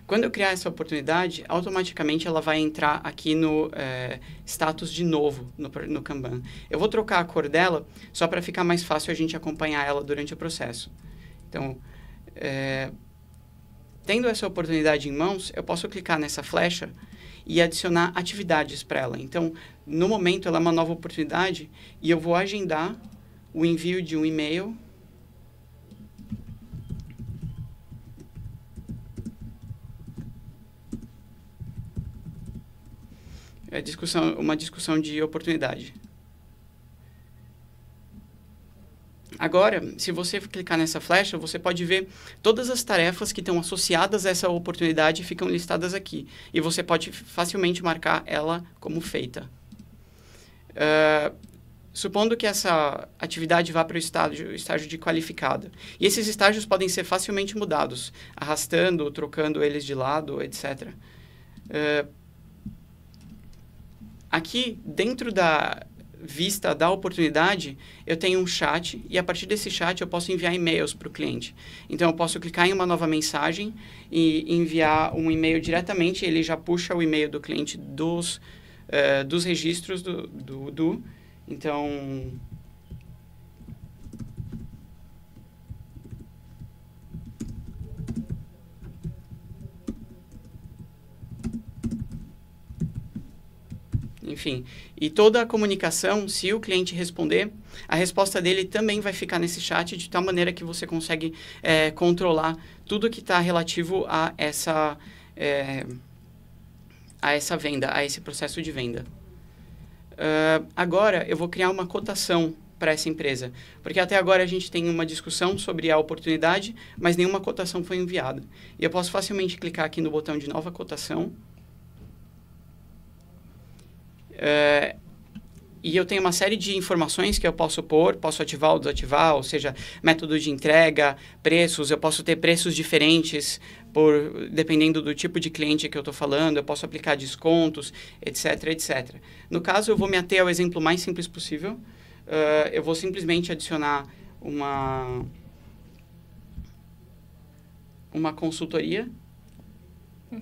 S1: Quando eu criar essa oportunidade, automaticamente ela vai entrar aqui no é, status de novo no, no Kanban. Eu vou trocar a cor dela só para ficar mais fácil a gente acompanhar ela durante o processo. Então, é, tendo essa oportunidade em mãos, eu posso clicar nessa flecha e adicionar atividades para ela. Então, no momento, ela é uma nova oportunidade e eu vou agendar o envio de um e-mail é discussão, uma discussão de oportunidade. Agora, se você clicar nessa flecha, você pode ver todas as tarefas que estão associadas a essa oportunidade ficam listadas aqui. E você pode facilmente marcar ela como feita. Uh, supondo que essa atividade vá para o estágio, estágio de qualificada. E esses estágios podem ser facilmente mudados, arrastando, trocando eles de lado, etc. Uh, ah, aqui, dentro da, vista da oportunidade, eu tenho um chat e a partir desse chat eu posso enviar e-mails para o cliente. Então eu posso clicar em uma nova mensagem e enviar um e-mail diretamente, ele já puxa o e-mail do cliente dos, uh, dos registros do, do, do. Então enfim. E toda a comunicação, se o cliente responder, a resposta dele também vai ficar nesse chat, de tal maneira que você consegue é, controlar tudo que está relativo a essa, é, a essa venda, a esse processo de venda. Uh, agora, eu vou criar uma cotação para essa empresa. Porque até agora a gente tem uma discussão sobre a oportunidade, mas nenhuma cotação foi enviada. E eu posso facilmente clicar aqui no botão de nova cotação é, e eu tenho uma série de informações que eu posso pôr, posso ativar ou desativar, ou seja, método de entrega, preços, eu posso ter preços diferentes por dependendo do tipo de cliente que eu estou falando, eu posso aplicar descontos, etc, etc. No caso, eu vou me ater ao exemplo mais simples possível. Uh, eu vou simplesmente adicionar uma uma consultoria uhum.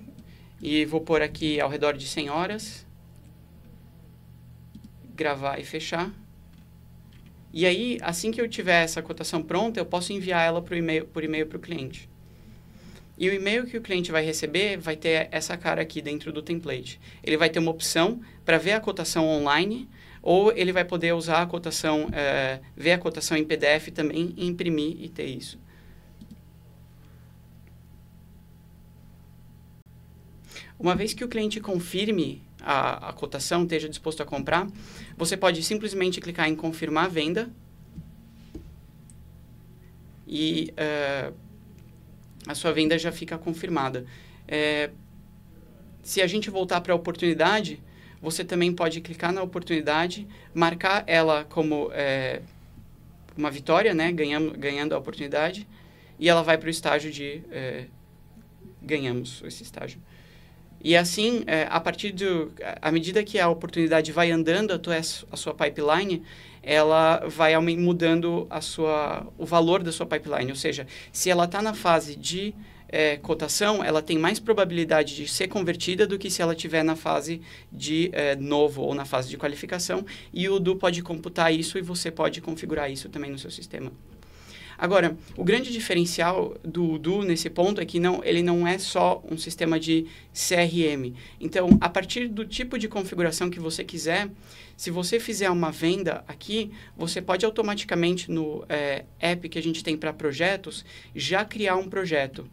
S1: e vou pôr aqui ao redor de 100 horas gravar e fechar. E aí, assim que eu tiver essa cotação pronta, eu posso enviar ela por e-mail para o cliente. E o e-mail que o cliente vai receber vai ter essa cara aqui dentro do template. Ele vai ter uma opção para ver a cotação online ou ele vai poder usar a cotação, é, ver a cotação em PDF também, e imprimir e ter isso. Uma vez que o cliente confirme a, a cotação, esteja disposto a comprar, você pode simplesmente clicar em confirmar a venda e uh, a sua venda já fica confirmada. É, se a gente voltar para a oportunidade, você também pode clicar na oportunidade, marcar ela como é, uma vitória, né? ganhando, ganhando a oportunidade, e ela vai para o estágio de é, ganhamos esse estágio. E assim, é, a partir do, à medida que a oportunidade vai andando, a, tua, a sua pipeline, ela vai mudando a sua, o valor da sua pipeline. Ou seja, se ela está na fase de é, cotação, ela tem mais probabilidade de ser convertida do que se ela estiver na fase de é, novo ou na fase de qualificação. E o Du pode computar isso e você pode configurar isso também no seu sistema. Agora, o grande diferencial do Udu nesse ponto é que não, ele não é só um sistema de CRM. Então, a partir do tipo de configuração que você quiser, se você fizer uma venda aqui, você pode automaticamente no é, app que a gente tem para projetos já criar um projeto.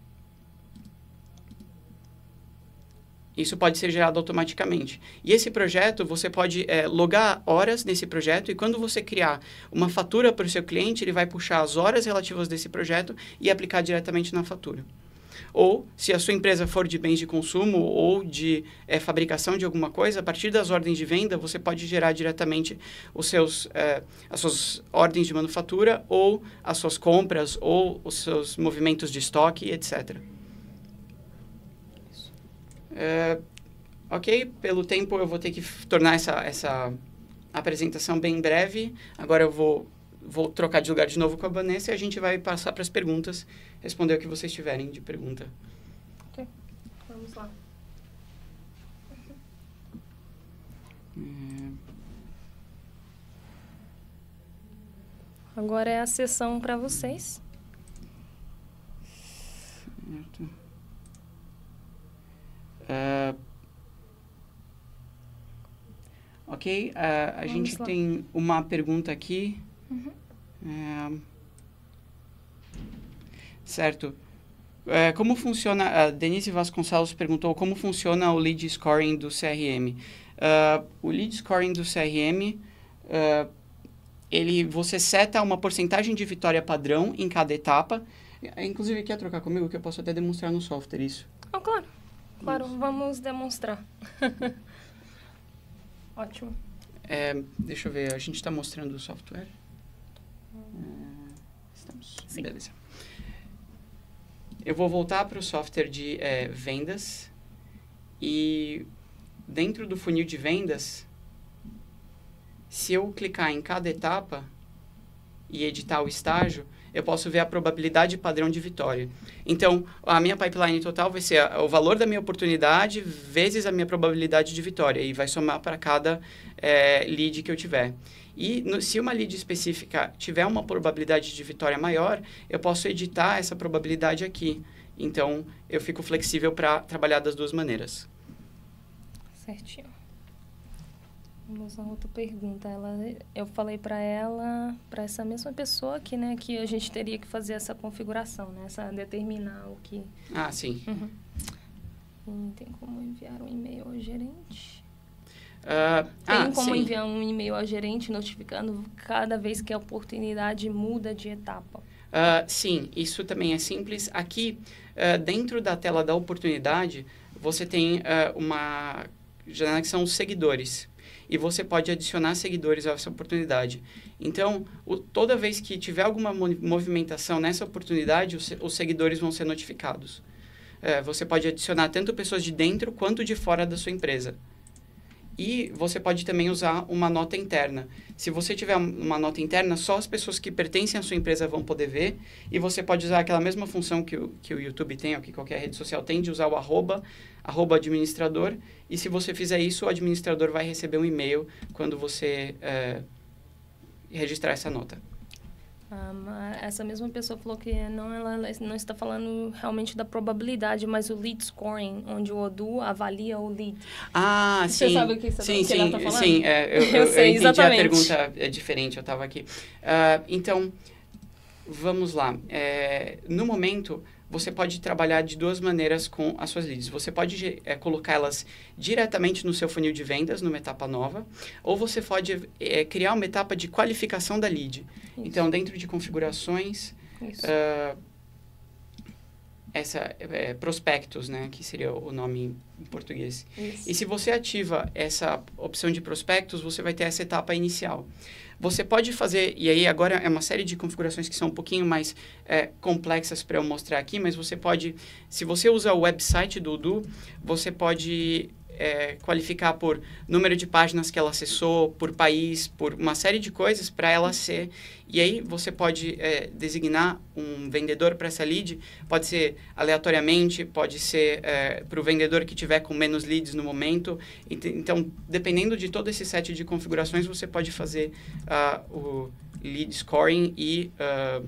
S1: Isso pode ser gerado automaticamente. E esse projeto, você pode é, logar horas nesse projeto e quando você criar uma fatura para o seu cliente, ele vai puxar as horas relativas desse projeto e aplicar diretamente na fatura. Ou, se a sua empresa for de bens de consumo ou de é, fabricação de alguma coisa, a partir das ordens de venda, você pode gerar diretamente os seus, é, as suas ordens de manufatura ou as suas compras ou os seus movimentos de estoque, etc. É, ok, pelo tempo eu vou ter que tornar essa, essa apresentação bem breve. Agora eu vou, vou trocar de lugar de novo com a Vanessa e a gente vai passar para as perguntas, responder o que vocês tiverem de pergunta. Ok, vamos lá.
S2: Agora é a sessão para vocês.
S1: Uh, ok, uh, a Vamos gente lá. tem uma pergunta aqui. Uhum. Uh, certo. É, como funciona. Ah, Denise Vasconcelos perguntou como funciona o lead scoring do CRM. o lead scoring do CRM ele você seta uma porcentagem de vitória padrão em cada etapa. Inclusive, quer trocar comigo que eu posso até demonstrar no software isso? Oh, claro.
S2: Claro, Isso. vamos demonstrar. [LAUGHS] Ótimo.
S1: É, deixa eu ver, a gente está mostrando o software. Hum. Estamos. Sim. Beleza. Eu vou voltar para o software de é, vendas e dentro do funil de vendas, se eu clicar em cada etapa e editar o estágio, eu posso ver a probabilidade padrão de vitória. Então, a minha pipeline total vai ser o valor da minha oportunidade vezes a minha probabilidade de vitória e vai somar para cada é, lead que eu tiver. E no, se uma lead específica tiver uma probabilidade de vitória maior, eu posso editar essa probabilidade aqui. Então, eu fico flexível para trabalhar das duas maneiras.
S2: Certinho. Vamos outra pergunta. Ela, eu falei para ela, para essa mesma pessoa aqui, né, que a gente teria que fazer essa configuração, né, essa determinar o que. Ah, sim. Uhum. tem como enviar um e-mail ao gerente?
S1: Uh, tem ah, como sim. enviar um e-mail ao
S2: gerente notificando cada vez que a oportunidade muda de etapa?
S1: Uh, sim, isso também é simples. Aqui, uh, dentro da tela da oportunidade, você tem uma janela que são os seguidores e você pode adicionar seguidores a essa oportunidade. Então, o, toda vez que tiver alguma movimentação nessa oportunidade, os, os seguidores vão ser notificados. É, você pode adicionar tanto pessoas de dentro quanto de fora da sua empresa. E você pode também usar uma nota interna. Se você tiver uma nota interna, só as pessoas que pertencem à sua empresa vão poder ver. E você pode usar aquela mesma função que o, que o YouTube tem, ou que qualquer rede social tem, de usar o arroba arroba administrador, e se você fizer isso, o administrador vai receber um e-mail quando você é, registrar essa nota.
S2: Ah, essa mesma pessoa falou que não, ela não está falando realmente da probabilidade, mas o lead scoring, onde o Odu avalia o lead. Ah, Você sim. Você sabe o que, você é sim, sim, tá falando? Sim, é, eu, [LAUGHS] eu, eu, sei, exatamente. a pergunta
S1: é diferente, eu estava aqui. Uh, então, vamos lá. É, no momento, você pode trabalhar de duas maneiras com as suas leads. Você pode é, eh, colocá-las diretamente no seu funil de vendas, numa etapa nova, ou você pode é, criar uma etapa de qualificação da lead. Isso. Então, dentro de configurações, uh, essa é, prospectos, né, que seria o nome em português. Isso. E se você ativa essa opção de prospectos, você vai ter essa etapa inicial. Você pode fazer, e aí agora é uma série de configurações que são um pouquinho mais é, complexas para eu mostrar aqui, mas você pode, se você usa o website do Odoo, você pode é, qualificar por número de páginas que ela acessou, por país, por uma série de coisas para ela ser. E aí você pode é, designar um vendedor para essa lead, pode ser aleatoriamente, pode ser é, para o vendedor que tiver com menos leads no momento. Então, dependendo de todo esse set de configurações, você pode fazer uh, o lead scoring e uh,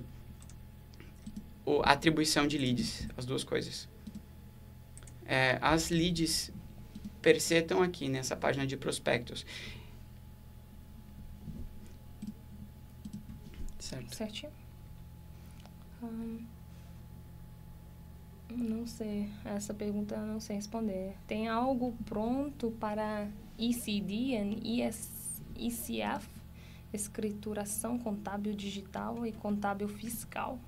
S1: a atribuição de leads, as duas coisas. É, as leads percebam aqui nessa página de prospectos. Certo. Certinho.
S2: Hum, não sei, essa pergunta não sei responder. Tem algo pronto para ECD e ECF, escrituração contábil digital e contábil fiscal?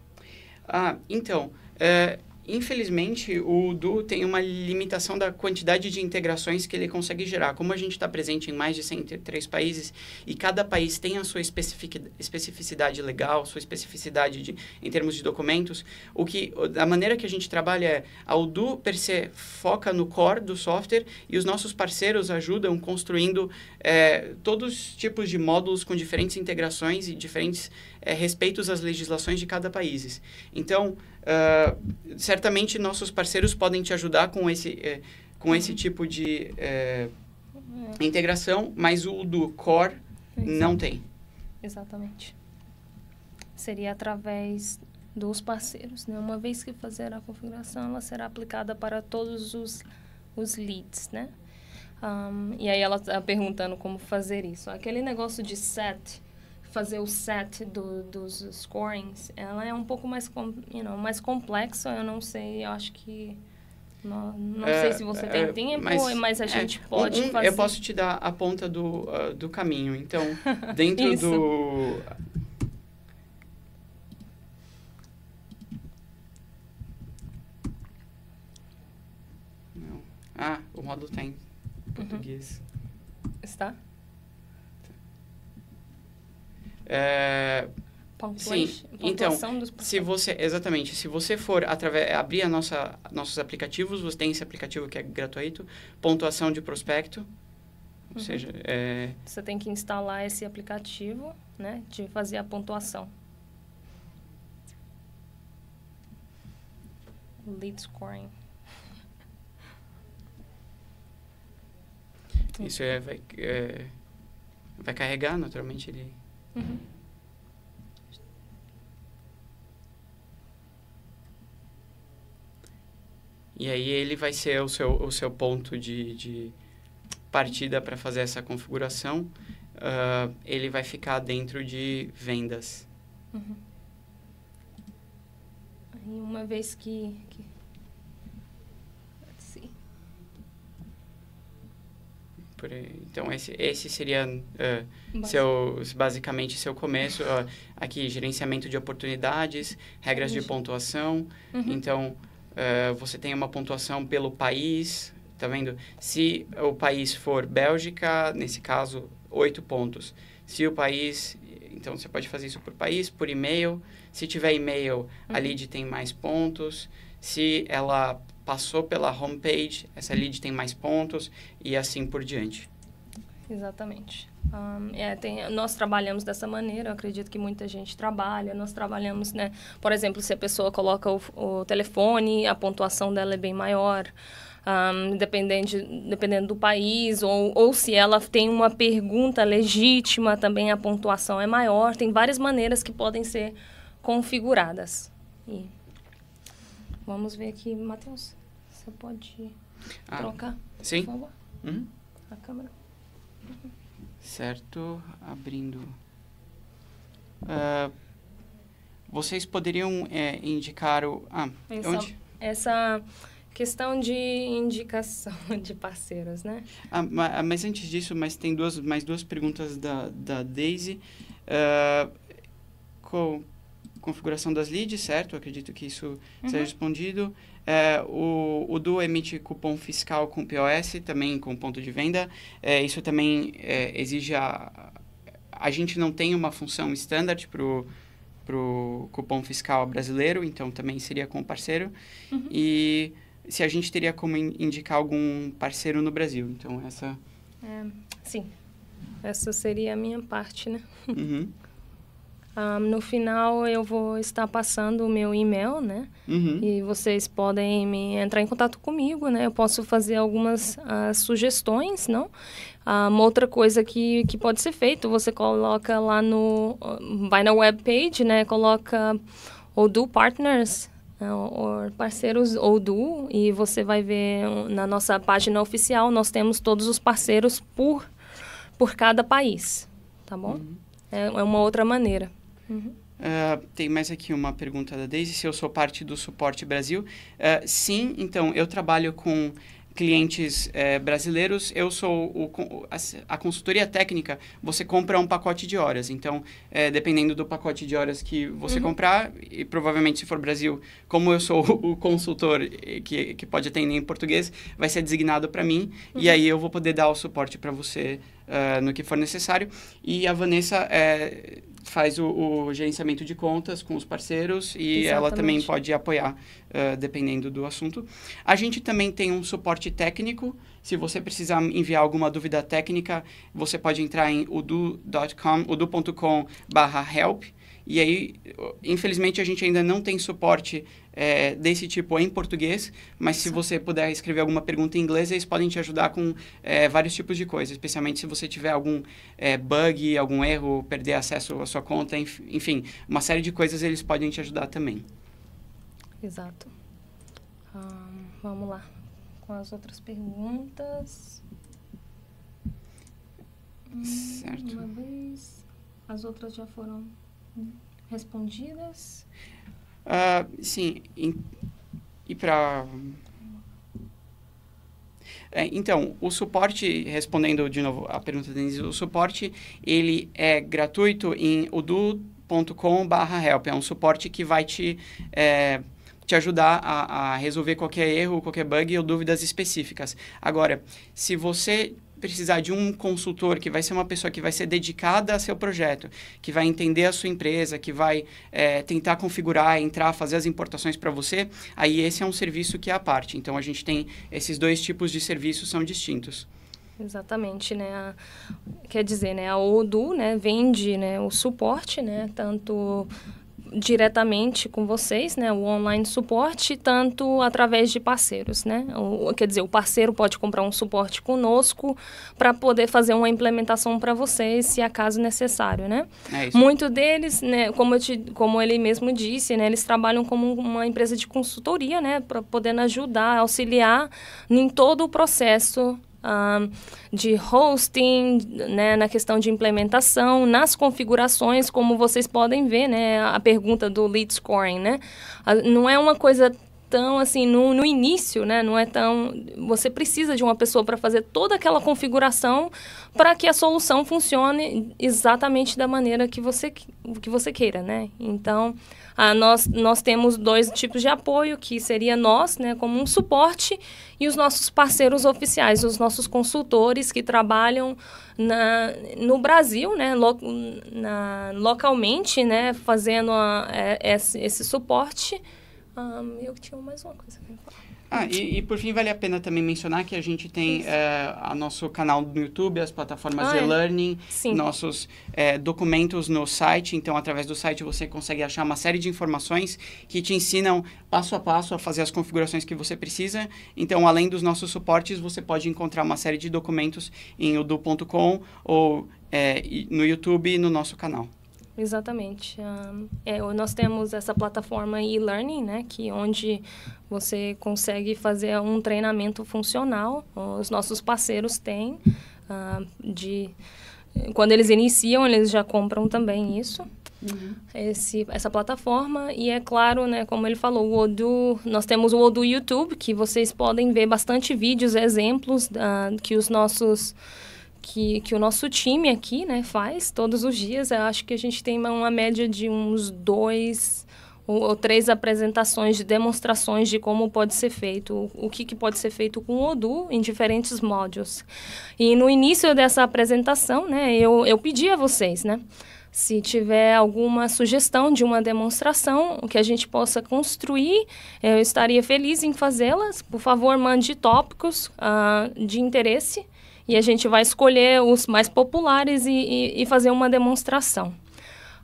S1: Ah, então, é, Infelizmente, o Du tem uma limitação da quantidade de integrações que ele consegue gerar. Como a gente está presente em mais de 103 países e cada país tem a sua especificidade legal, sua especificidade de, em termos de documentos, o que a maneira que a gente trabalha é a Du per se foca no core do software e os nossos parceiros ajudam construindo é, todos os tipos de módulos com diferentes integrações e diferentes é, respeitos às legislações de cada país. Então, uh, certamente nossos parceiros podem te ajudar com esse, é, com esse uhum. tipo de é, é. integração, mas o do core Exatamente. não é. tem.
S2: Exatamente. Seria através dos parceiros, né? Uma vez que fazer a configuração, ela será aplicada para todos os, os leads, né? Um, e aí ela tá perguntando como fazer isso. Aquele negócio de set, fazer o set do, dos scorings, ela é um pouco mais, com, you know, mais complexa, eu não sei, eu acho que... Não, não é, sei se você tem é, tempo, mas, mas a é, gente pode um, fazer... Eu posso
S1: te dar a ponta do, uh, do caminho. Então, [LAUGHS] dentro do... Ah, o módulo tem. Uhum. português. Uhum. Está? É... Sim, então, se você, exatamente, se você for através, abrir a nossa, nossos aplicativos, você tem esse aplicativo que é gratuito, pontuação de prospecto, ou uhum. seja, é...
S2: Você tem que instalar esse aplicativo, né, de fazer a pontuação. Lead scoring.
S1: Isso é, vai, é, vai carregar naturalmente ele. Uhum. E aí ele vai ser o seu, o seu ponto de, de partida para fazer essa configuração. Uh, ele vai ficar dentro de vendas.
S2: Uhum. uma vez que, que
S1: Por, então, esse, esse seria uh, seu, basicamente seu começo. Uh, aqui, gerenciamento de oportunidades, regras de pontuação. Uhum. Então, uh, você tem uma pontuação pelo país, tá vendo? Se o país for Bélgica, nesse caso, oito pontos. Se o país... Então, você pode fazer isso por país, por e-mail. Se tiver e-mail, uhum. a lead tem mais pontos. Se ela passou pela homepage, essa lead tem mais pontos e assim por diante.
S2: Exatamente. Um, é, tem, nós trabalhamos dessa maneira, eu acredito que muita gente trabalha. Nós trabalhamos, né? Por exemplo, se a pessoa coloca o, o telefone, a pontuação dela é bem maior. Um, dependendo, dependendo do país, ou, ou se ela tem uma pergunta legítima, também a pontuação é maior. Tem várias maneiras que podem ser configuradas. E vamos ver aqui, Matheus. Você pode ah, trocar, sim. por favor? Uhum. A câmera.
S1: Uhum. Certo, abrindo. Uh, vocês poderiam é, indicar o. Ah, essa, onde?
S2: Essa questão de indicação [LAUGHS] de parceiros, né?
S1: Ah, mas, ah, mas antes disso, mas tem duas, mais duas perguntas da, da Daisy. Uh, ah, com configuração das leads, certo? Acredito que isso uhum. seja respondido. É, o, o Du emite cupom fiscal com POS, também com ponto de venda. É, isso também é, exige a... A gente não tem uma função standard para o cupom fiscal brasileiro, então também seria com o parceiro. Uhum. E se a gente teria como in, indicar algum parceiro no Brasil. Então, essa...
S2: É, sim, essa seria a minha parte, né? Uhum. [LAUGHS] Um, ah, no final eu vou estar passando o meu e-mail, né? Uhum. E vocês podem me entrar em contato comigo, né? Eu posso fazer algumas uh, sugestões, não? Ah, um, outra coisa que, que pode ser feito, você coloca lá no... Vai na webpage, né? Coloca Odu Partners, né? ou parceiros Odu, e você vai ver na nossa página oficial, nós temos todos os parceiros por, por cada país, tá bom? Uhum. é, é uma outra maneira.
S1: Uhum. Uh, tem mais aqui uma pergunta da Daisy, se eu sou parte do Suporte Brasil. Uh, sim, então, eu trabalho com clientes é, brasileiros, eu sou o, a, a, consultoria técnica. Você compra um pacote de horas, então é, dependendo do pacote de horas que você uhum. comprar e provavelmente se for Brasil, como eu sou o, consultor eh, que, que pode atender em português, vai ser designado para mim uhum. e aí eu vou poder dar o suporte para você uh, no que for necessário. E a Vanessa é, faz o, o, gerenciamento de contas com os parceiros e Exatamente. ela também pode apoiar, uh, dependendo do assunto. A gente também tem um suporte técnico. Se você precisar enviar alguma dúvida técnica, você pode entrar em udu.com, udu.com barra help e aí, infelizmente, a gente ainda não tem suporte é, desse tipo em português, mas se você puder escrever alguma pergunta em inglês, eles podem te ajudar com é, vários tipos de coisas, especialmente se você tiver algum é, bug, algum erro, perder acesso à sua conta, enfim, uma série de coisas eles podem te ajudar também.
S2: Exato. Ah, vamos lá com as outras perguntas. Certo. uma vez, as outras já foram respondidas?
S1: Uh, sim. Em, e para. É, então, o suporte, respondendo de novo a pergunta da Denise, o suporte ele é gratuito em odu.com/help. É um suporte que vai te. É, te ajudar a, a, resolver qualquer erro, qualquer bug ou dúvidas específicas. Agora, se você precisar de um consultor que vai ser uma pessoa que vai ser dedicada a seu projeto, que vai entender a sua empresa, que vai é, tentar configurar, entrar, fazer as importações para você, aí esse é um serviço que é à parte. Então a gente tem esses dois tipos de serviços são distintos.
S2: Exatamente, né? A, quer dizer, né, a ODU, né, vende, né, o suporte, né, tanto diretamente com vocês, né, o online suporte, tanto através de parceiros, né? O, quer dizer, o parceiro pode comprar um suporte conosco para poder fazer uma implementação para vocês, se acaso é necessário, né? É Muito deles, né, como, eu te, como ele mesmo disse, né, eles trabalham como uma empresa de consultoria, né, para poder ajudar, auxiliar em todo o processo um, de hosting, né, na questão de implementação, nas configurações, como vocês podem ver, né, a pergunta do lead scoring, né, ah, não é uma coisa tão assim no, no início, né? Não é tão você precisa de uma pessoa para fazer toda aquela configuração para que a solução funcione exatamente da maneira que você que você queira, né? Então, a, nós nós temos dois tipos de apoio que seria nós, né, como um suporte e os nossos parceiros oficiais, os nossos consultores que trabalham na, no Brasil, né, lo, na, localmente, né, fazendo a, a, é, esse, esse suporte um, eu tinha mais uma coisa que falar. Ah, e, e, por
S1: fim, vale a pena também mencionar que a gente tem é, a nosso canal no YouTube, as plataformas ah, é. e-learning, é. nossos é, documentos no site. Então, através do site você consegue achar uma série de informações que te ensinam passo a passo a fazer as configurações que você precisa. Então, além dos nossos suportes, você pode encontrar uma série de documentos em udu.com ou eh, no YouTube no nosso canal.
S2: Exatamente. Um, ah, é, nós temos essa plataforma e-learning, né, que onde você consegue fazer um treinamento funcional. Os nossos parceiros têm uh, de quando eles iniciam, eles já compram também isso. Uhum. Esse, essa plataforma e é claro, né, como ele falou, o nós temos o Odu YouTube que vocês podem ver bastante vídeos, exemplos uh, que os nossos que, que o nosso time aqui né, faz todos os dias. Eu acho que a gente tem uma, uma média de uns dois ou, ou, três apresentações de demonstrações de como pode ser feito, o, o que, que pode ser feito com o Odoo em diferentes módulos. E no início dessa apresentação, né, eu, eu pedi a vocês, né? se tiver alguma sugestão de uma demonstração que a gente possa construir, eu estaria feliz em fazê-las. Por favor, mande tópicos uh, de interesse e a gente vai escolher os mais populares e, e, e fazer uma demonstração.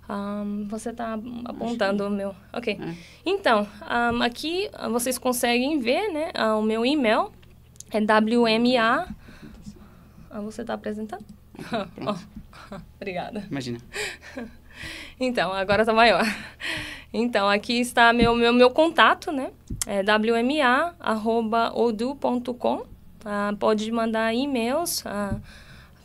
S2: Um, você está apontando o meu. Ok. É. Então, um, aqui ah, vocês conseguem ver né, ah, o meu e-mail. É WMA. Ah, você está apresentando? oh. [LAUGHS] [LAUGHS] Obrigada. Imagina. [LAUGHS] então, agora está maior. Então, aqui está meu, meu, meu contato, né? É wma.odu.com. Ah, pode mandar e-mails, ah,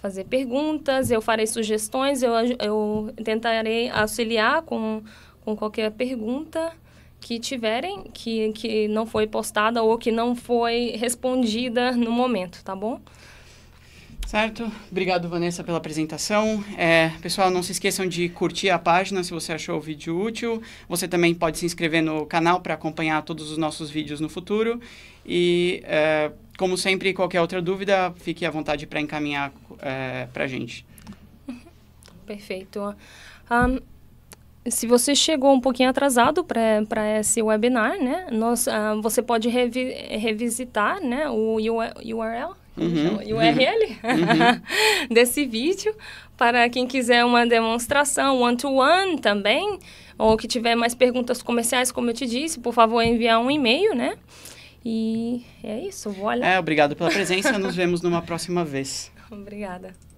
S2: fazer perguntas, eu farei sugestões, eu, eu tentarei auxiliar com, com qualquer pergunta que tiverem, que, que não foi postada ou que não foi respondida no momento,
S1: tá bom? Certo. Obrigado, Vanessa, pela apresentação. É, pessoal, não se esqueçam de curtir a página se você achou o vídeo útil. Você também pode se inscrever no canal para acompanhar todos os nossos vídeos no futuro. E. É, como sempre, qualquer outra dúvida, fique à vontade para encaminhar é, para a gente.
S2: [LAUGHS] Perfeito. Um, se você chegou um pouquinho atrasado para esse webinar, né? Nós, ah, você pode revi revisitar né, o URL, uhum. URL uhum. [LAUGHS] desse vídeo para quem quiser uma demonstração one-to-one -one também ou que tiver mais perguntas comerciais, como eu te disse, por favor, enviar um e-mail, né? E é isso. Olha. É, obrigado pela presença. Nos
S1: vemos numa próxima vez.
S2: [LAUGHS] Obrigada.